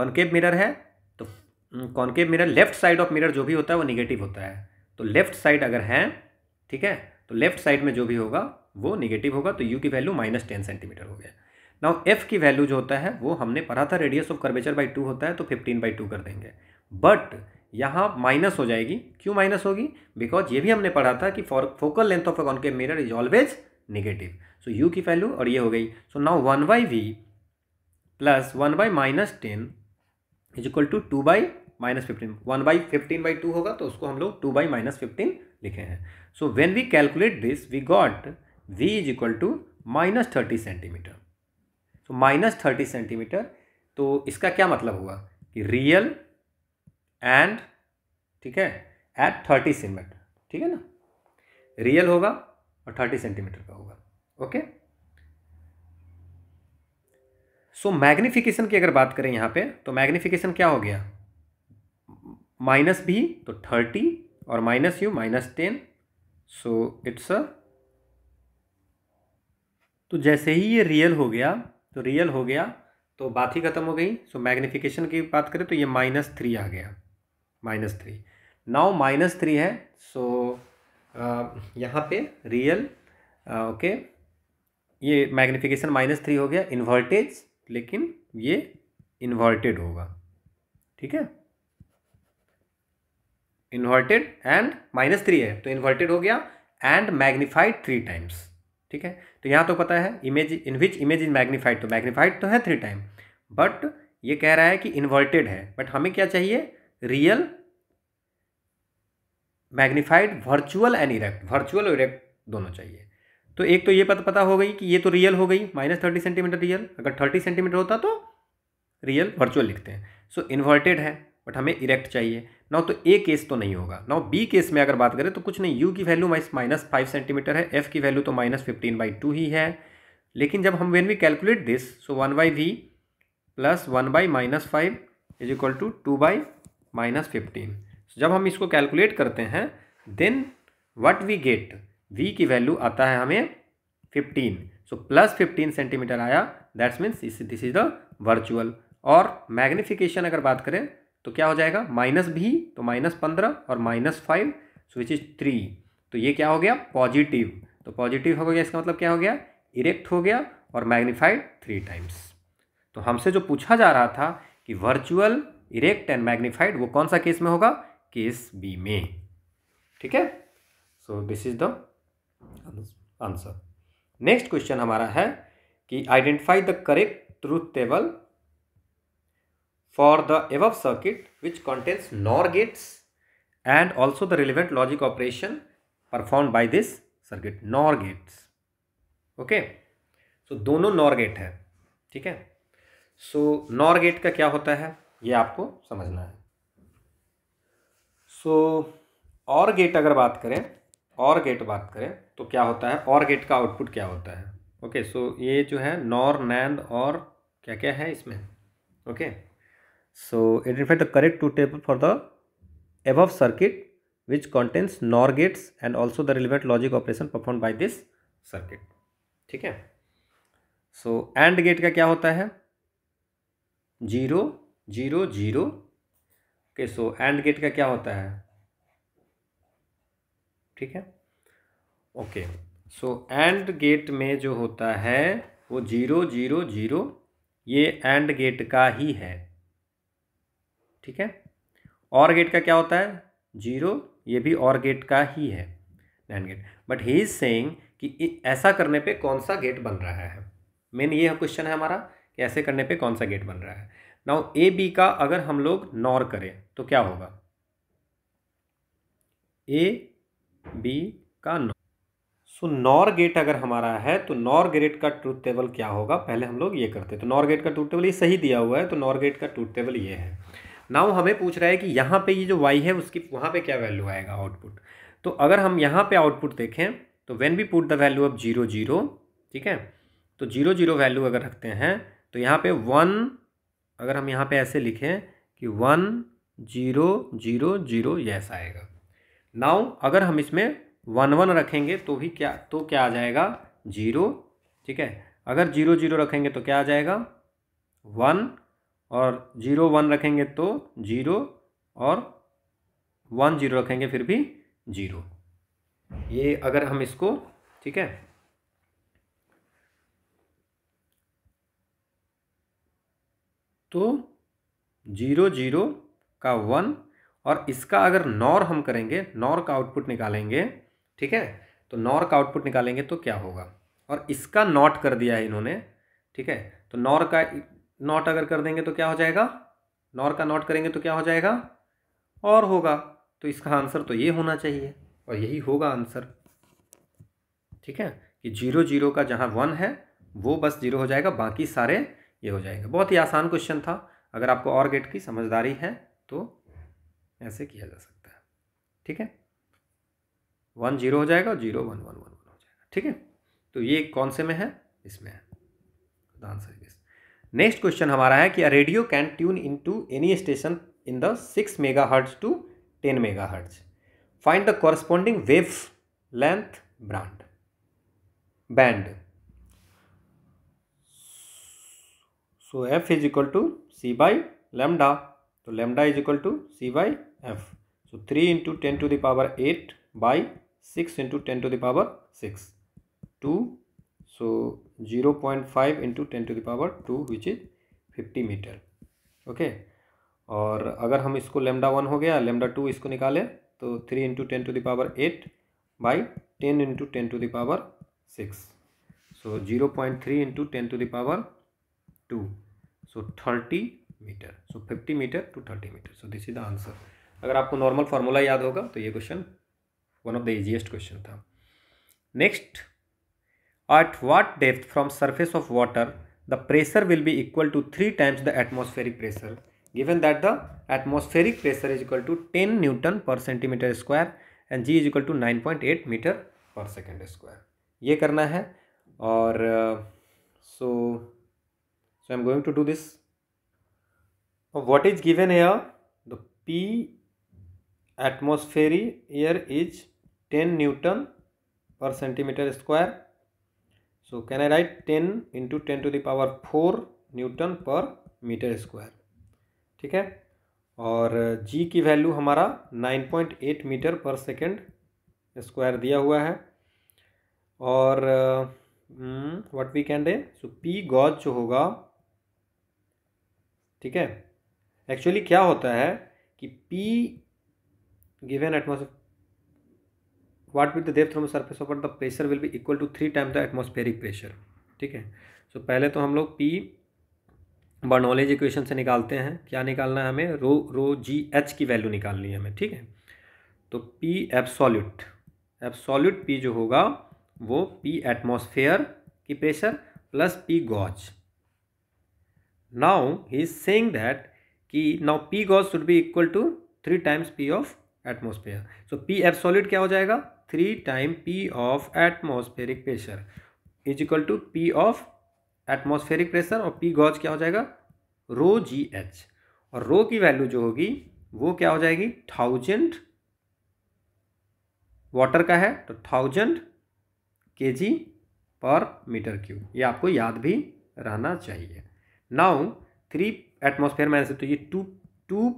कॉनकेव मिरर है तो concave mirror left side of mirror जो भी होता है वो निगेटिव होता है तो लेफ्ट साइड अगर है ठीक है तो लेफ्ट साइड में जो भी होगा वो निगेटिव होगा तो यू की वैल्यू माइनस टेन सेंटीमीटर हो गया नाउ एफ की वैल्यू जो होता है वो हमने पढ़ा था radius of curvature by two होता है तो फिफ्टीन बाई टू कर देंगे बट यहाँ माइनस हो जाएगी क्यों माइनस होगी बिकॉज ये भी हमने पढ़ा था कि for focal length of a के mirror is always negative so U की वैल्यू और ये हो गई so now one by V plus one by minus ten is equal to two by minus fifteen one by fifteen by two होगा तो उसको हम लोग टू बाई माइनस फिफ्टीन लिखे हैं so when we calculate this we got V is equal to minus thirty centimetre तो minus thirty centimetre तो इसका क्या मतलब हुआ कि रियल एंड ठीक है एट थर्टी सेंटीमीटर ठीक है ना रियल होगा और थर्टी सेंटीमीटर का होगा ओके सो मैग्निफिकेशन की अगर बात करें यहाँ पे तो मैग्निफिकेशन क्या हो गया माइनस भी तो थर्टी और minus U minus ten so it's a तो जैसे ही ये रियल हो गया तो रियल हो गया तो बात ही ख़त्म हो गई सो मैग्निफिकेशन की बात करें तो ये माइनस थ्री आ गया minus three now minus three है सो यहाँ पे रियल ओके ये मैग्निफिकेशन माइनस थ्री हो गया इन्वर्टेज लेकिन ये इन्वर्टेड होगा ठीक है इन्वर्टेड एंड माइनस थ्री है तो इन्वर्टेड हो गया एंड मैग्नीफाइड थ्री टाइम्स ठीक है तो यहाँ तो पता है image in which image is magnified तो मैग्नीफाइड तो है थ्री टाइम बट ये कह रहा है कि इन्वर्टेड है बट हमें क्या चाहिए real magnified virtual and erect virtual और इरेक्ट दोनों चाहिए तो एक तो ये पता पता हो गई कि ये तो रियल हो गई माइनस थर्टी सेंटीमीटर रियल अगर थर्टी सेंटीमीटर होता तो रियल वर्चुअल लिखते हैं सो so, इन्वर्टेड है बट हमें इरेक्ट चाहिए ना तो ए केस तो नहीं होगा ना बी केस में अगर बात करें तो कुछ नहीं यू की वैल्यू माइनस फाइव सेंटीमीटर है एफ की वैल्यू तो माइनस फिफ्टीन बाई टू ही है लेकिन जब हम when we calculate this so one by V plus one by minus five is equal to two by minus fifteen जब हम इसको कैलकुलेट करते हैं then what we get V की वैल्यू आता है हमें fifteen so plus fifteen centimetre आया that's means this is the virtual और मैग्निफिकेशन अगर बात करें तो क्या हो जाएगा माइनस भी तो माइनस पंद्रह और minus five so which is three तो ये क्या हो गया पॉजिटिव तो पॉजिटिव हो गया इसका मतलब क्या हो गया इरेक्ट हो गया और मैग्नीफाइड थ्री टाइम्स तो हमसे जो पूछा जा रहा था कि वर्चुअल इरेक्ट एंड मैग्नीफाइड वो कौन सा केस में होगा केस बी में ठीक है so this is the answer next question हमारा है कि identify the correct truth table for the above circuit which contains NOR gates and also the relevant logic operation performed by this circuit NOR gates. Okay. So dono NOR gate hai theek hai so nor gate ka kya hota hai ye aapko samajhna hai so, or gate agar baat kare और gate बात करें तो क्या होता है और gate का output क्या होता है ओके okay, सो so ये जो है नॉर नैंद और क्या क्या है इसमें okay okay? So identify the correct truth table for the above circuit which contains NOR gates and also the relevant logic operation performed by this circuit. ठीक है so and gate का क्या होता है जीरो जीरो जीरो के so and gate का क्या होता है ठीक है ओके सो एंड गेट में जो होता है वो जीरो जीरो जीरो ये एंड गेट का ही है ठीक है और गेट का क्या होता है जीरो ये भी और गेट का ही है NAND gate but he is saying कि ऐसा करने पे कौन सा गेट बन रहा है मेन ये क्वेश्चन है हमारा कि ऐसे करने पे कौन सा गेट बन रहा है नाउ ए बी का अगर हम लोग नॉर करें तो क्या होगा ए बी का नॉर सो नॉर गेट अगर हमारा है तो नॉर गेट का ट्रूथ टेबल क्या होगा पहले हम लोग ये करते तो नॉर गेट का ट्रूथ टेबल ये सही दिया हुआ है तो नॉर गेट का ट्रूथ टेबल ये है नाउ हमें पूछ रहा है कि यहाँ पे ये जो वाई है उसकी वहाँ पे क्या वैल्यू आएगा आउटपुट तो अगर हम यहाँ पे आउटपुट देखें तो when we put the value of zero zero ठीक है तो जीरो जीरो वैल्यू अगर रखते हैं तो यहाँ पे वन अगर हम यहाँ पे ऐसे लिखें कि one zero zero zero yes आएगा नाउ अगर हम इसमें वन वन रखेंगे तो भी क्या तो क्या आ जाएगा जीरो ठीक है अगर जीरो जीरो रखेंगे तो क्या आ जाएगा वन और जीरो वन रखेंगे तो जीरो और वन जीरो रखेंगे फिर भी जीरो ये अगर हम इसको ठीक है तो जीरो जीरो का वन और इसका अगर नॉर हम करेंगे नॉर का आउटपुट निकालेंगे ठीक है तो नॉर का आउटपुट निकालेंगे तो क्या होगा और इसका नॉट कर दिया है इन्होंने ठीक है तो नॉर का नॉट अगर कर देंगे तो क्या हो जाएगा नॉर का नॉट करेंगे तो क्या हो जाएगा और होगा तो इसका आंसर तो ये होना चाहिए और यही होगा आंसर ठीक है कि जीरो जीरो का जहाँ वन है वो बस जीरो हो जाएगा बाकी सारे ये हो जाएंगे बहुत ही आसान क्वेश्चन था अगर आपको और गेट की समझदारी है तो ऐसे किया जा सकता है ठीक है वन जीरो हो जाएगा zero one one one one हो जाएगा ठीक है तो ये कौन से में है इसमें है आंसर नेक्स्ट क्वेश्चन हमारा है कि radio can tune in to any station in the six megahertz to ten megahertz find the corresponding wavelength brand band so F is equal to C by lambda तो lambda is equal to C by F so three into ten to the power eight by six into ten to the power six two So 0 0.5 into 10 to the power 2 which is 50 metre okay और अगर हम इसको lambda one हो गया lambda two इसको निकाले तो three into ten to the power eight by ten into ten to the power six so zero point three into ten to the power two so thirty metre so fifty metre to thirty metre so this is the answer अगर आपको normal formula याद होगा तो ये question one of the easiest question था next At what depth from surface of water the pressure will be equal to 3 times the atmospheric pressure given that the atmospheric pressure is equal to 10 newton per centimeter square and g is equal to 9.8 meter per second square. ये करना है और uh, so so I'm going to do this. Is given air the P atmosphere air is ten newton per centimetre so can i write 10 into 10 to the power 4 newton per metre square ठीक है और जी uh, की value हमारा 9.8 metre पर second square दिया हुआ है और what we can day so P gauge जो होगा ठीक है एक्चुअली क्या होता है कि P given atmos what with the depth from surface of the pressure will be equal to three time the atmospheric pressure ठीक है सो पहले तो हम लोग पी बर्नॉलेज इक्वेशन से निकालते हैं क्या निकालना है हमें रो रो जी एच की वैल्यू निकालनी है हमें ठीक है तो पी एब्सॉल्यूट एब्सॉल्यूट पी जो होगा वो पी एटमोसफेयर की pressure plus P gauge now he saying saying that कि now P gauge should be equal to three times P of atmosphere so P absolute क्या हो जाएगा three time P of atmospheric pressure is equal to P of atmospheric pressure और P gauge क्या हो जाएगा रो G H और रो की value जो होगी वो क्या हो जाएगी थाउजेंड वाटर का है तो thousand K G per metre cube ये आपको याद भी रहना चाहिए नाउ थ्री एटमोसफेयर में से तो ये two two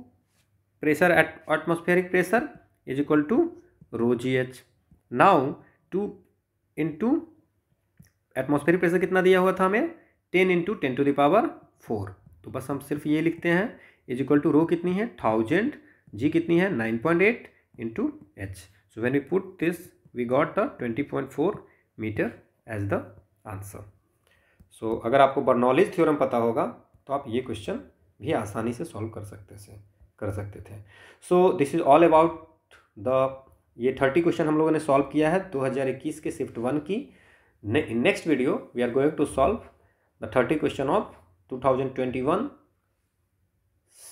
pressure at atmospheric pressure is equal to rho G H now two into atmospheric pressure कितना दिया हुआ था हमें ten into ten to the power four तो बस हम सिर्फ ये लिखते हैं इज इक्वल टू रो कितनी है थाउजेंड जी कितनी है nine point eight into H so when we put this we got the twenty point four metre as the answer सो अगर आपको बर्नॉलेज थ्योरम पता होगा तो आप ये क्वेश्चन भी आसानी से सॉल्व कर सकते थे कर सकते थे so this is all about the ये थर्टी क्वेश्चन हम लोगों ने सॉल्व किया है 2021 के शिफ्ट वन की next video we are going to solve the thirty question of 2021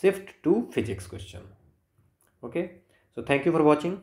shift two physics question okay so thank you for watching